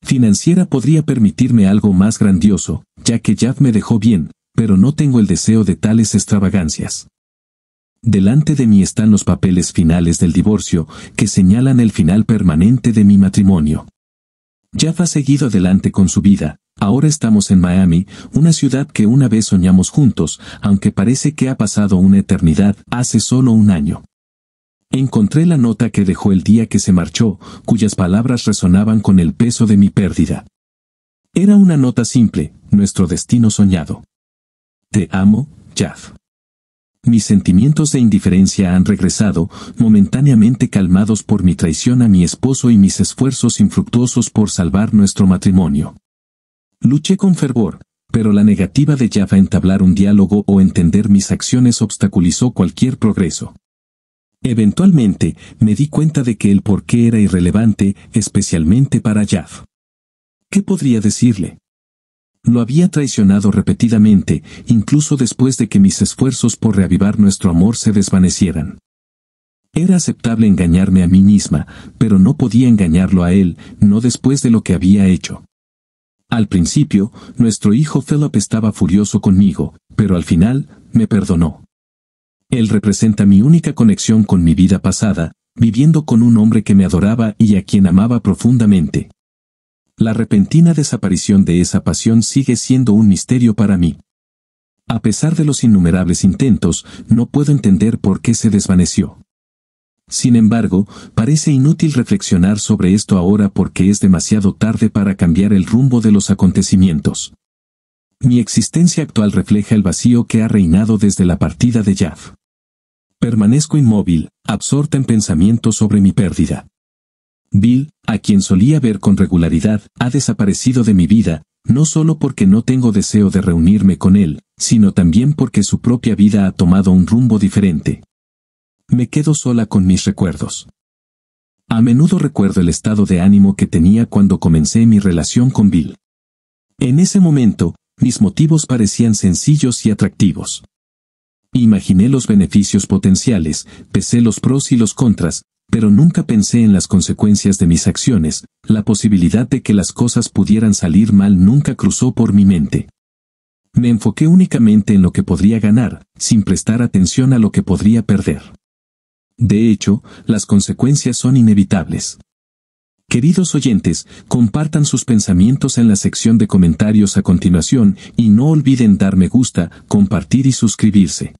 Financiera podría permitirme algo más grandioso, ya que Jav me dejó bien, pero no tengo el deseo de tales extravagancias. Delante de mí están los papeles finales del divorcio, que señalan el final permanente de mi matrimonio. Jeff ha seguido adelante con su vida, ahora estamos en Miami, una ciudad que una vez soñamos juntos, aunque parece que ha pasado una eternidad, hace solo un año. Encontré la nota que dejó el día que se marchó, cuyas palabras resonaban con el peso de mi pérdida. Era una nota simple, nuestro destino soñado. Te amo, Jaff. Mis sentimientos de indiferencia han regresado, momentáneamente calmados por mi traición a mi esposo y mis esfuerzos infructuosos por salvar nuestro matrimonio. Luché con fervor, pero la negativa de Yaf a entablar un diálogo o entender mis acciones obstaculizó cualquier progreso. Eventualmente, me di cuenta de que el porqué era irrelevante, especialmente para Jaff. ¿Qué podría decirle? Lo había traicionado repetidamente, incluso después de que mis esfuerzos por reavivar nuestro amor se desvanecieran. Era aceptable engañarme a mí misma, pero no podía engañarlo a él, no después de lo que había hecho. Al principio, nuestro hijo Philip estaba furioso conmigo, pero al final, me perdonó. Él representa mi única conexión con mi vida pasada, viviendo con un hombre que me adoraba y a quien amaba profundamente. La repentina desaparición de esa pasión sigue siendo un misterio para mí. A pesar de los innumerables intentos, no puedo entender por qué se desvaneció. Sin embargo, parece inútil reflexionar sobre esto ahora porque es demasiado tarde para cambiar el rumbo de los acontecimientos. Mi existencia actual refleja el vacío que ha reinado desde la partida de Yaf. Permanezco inmóvil, absorta en pensamientos sobre mi pérdida. Bill, a quien solía ver con regularidad, ha desaparecido de mi vida, no solo porque no tengo deseo de reunirme con él, sino también porque su propia vida ha tomado un rumbo diferente. Me quedo sola con mis recuerdos. A menudo recuerdo el estado de ánimo que tenía cuando comencé mi relación con Bill. En ese momento, mis motivos parecían sencillos y atractivos. Imaginé los beneficios potenciales, pesé los pros y los contras, pero nunca pensé en las consecuencias de mis acciones, la posibilidad de que las cosas pudieran salir mal nunca cruzó por mi mente. Me enfoqué únicamente en lo que podría ganar, sin prestar atención a lo que podría perder. De hecho, las consecuencias son inevitables. Queridos oyentes, compartan sus pensamientos en la sección de comentarios a continuación y no olviden dar me gusta, compartir y suscribirse.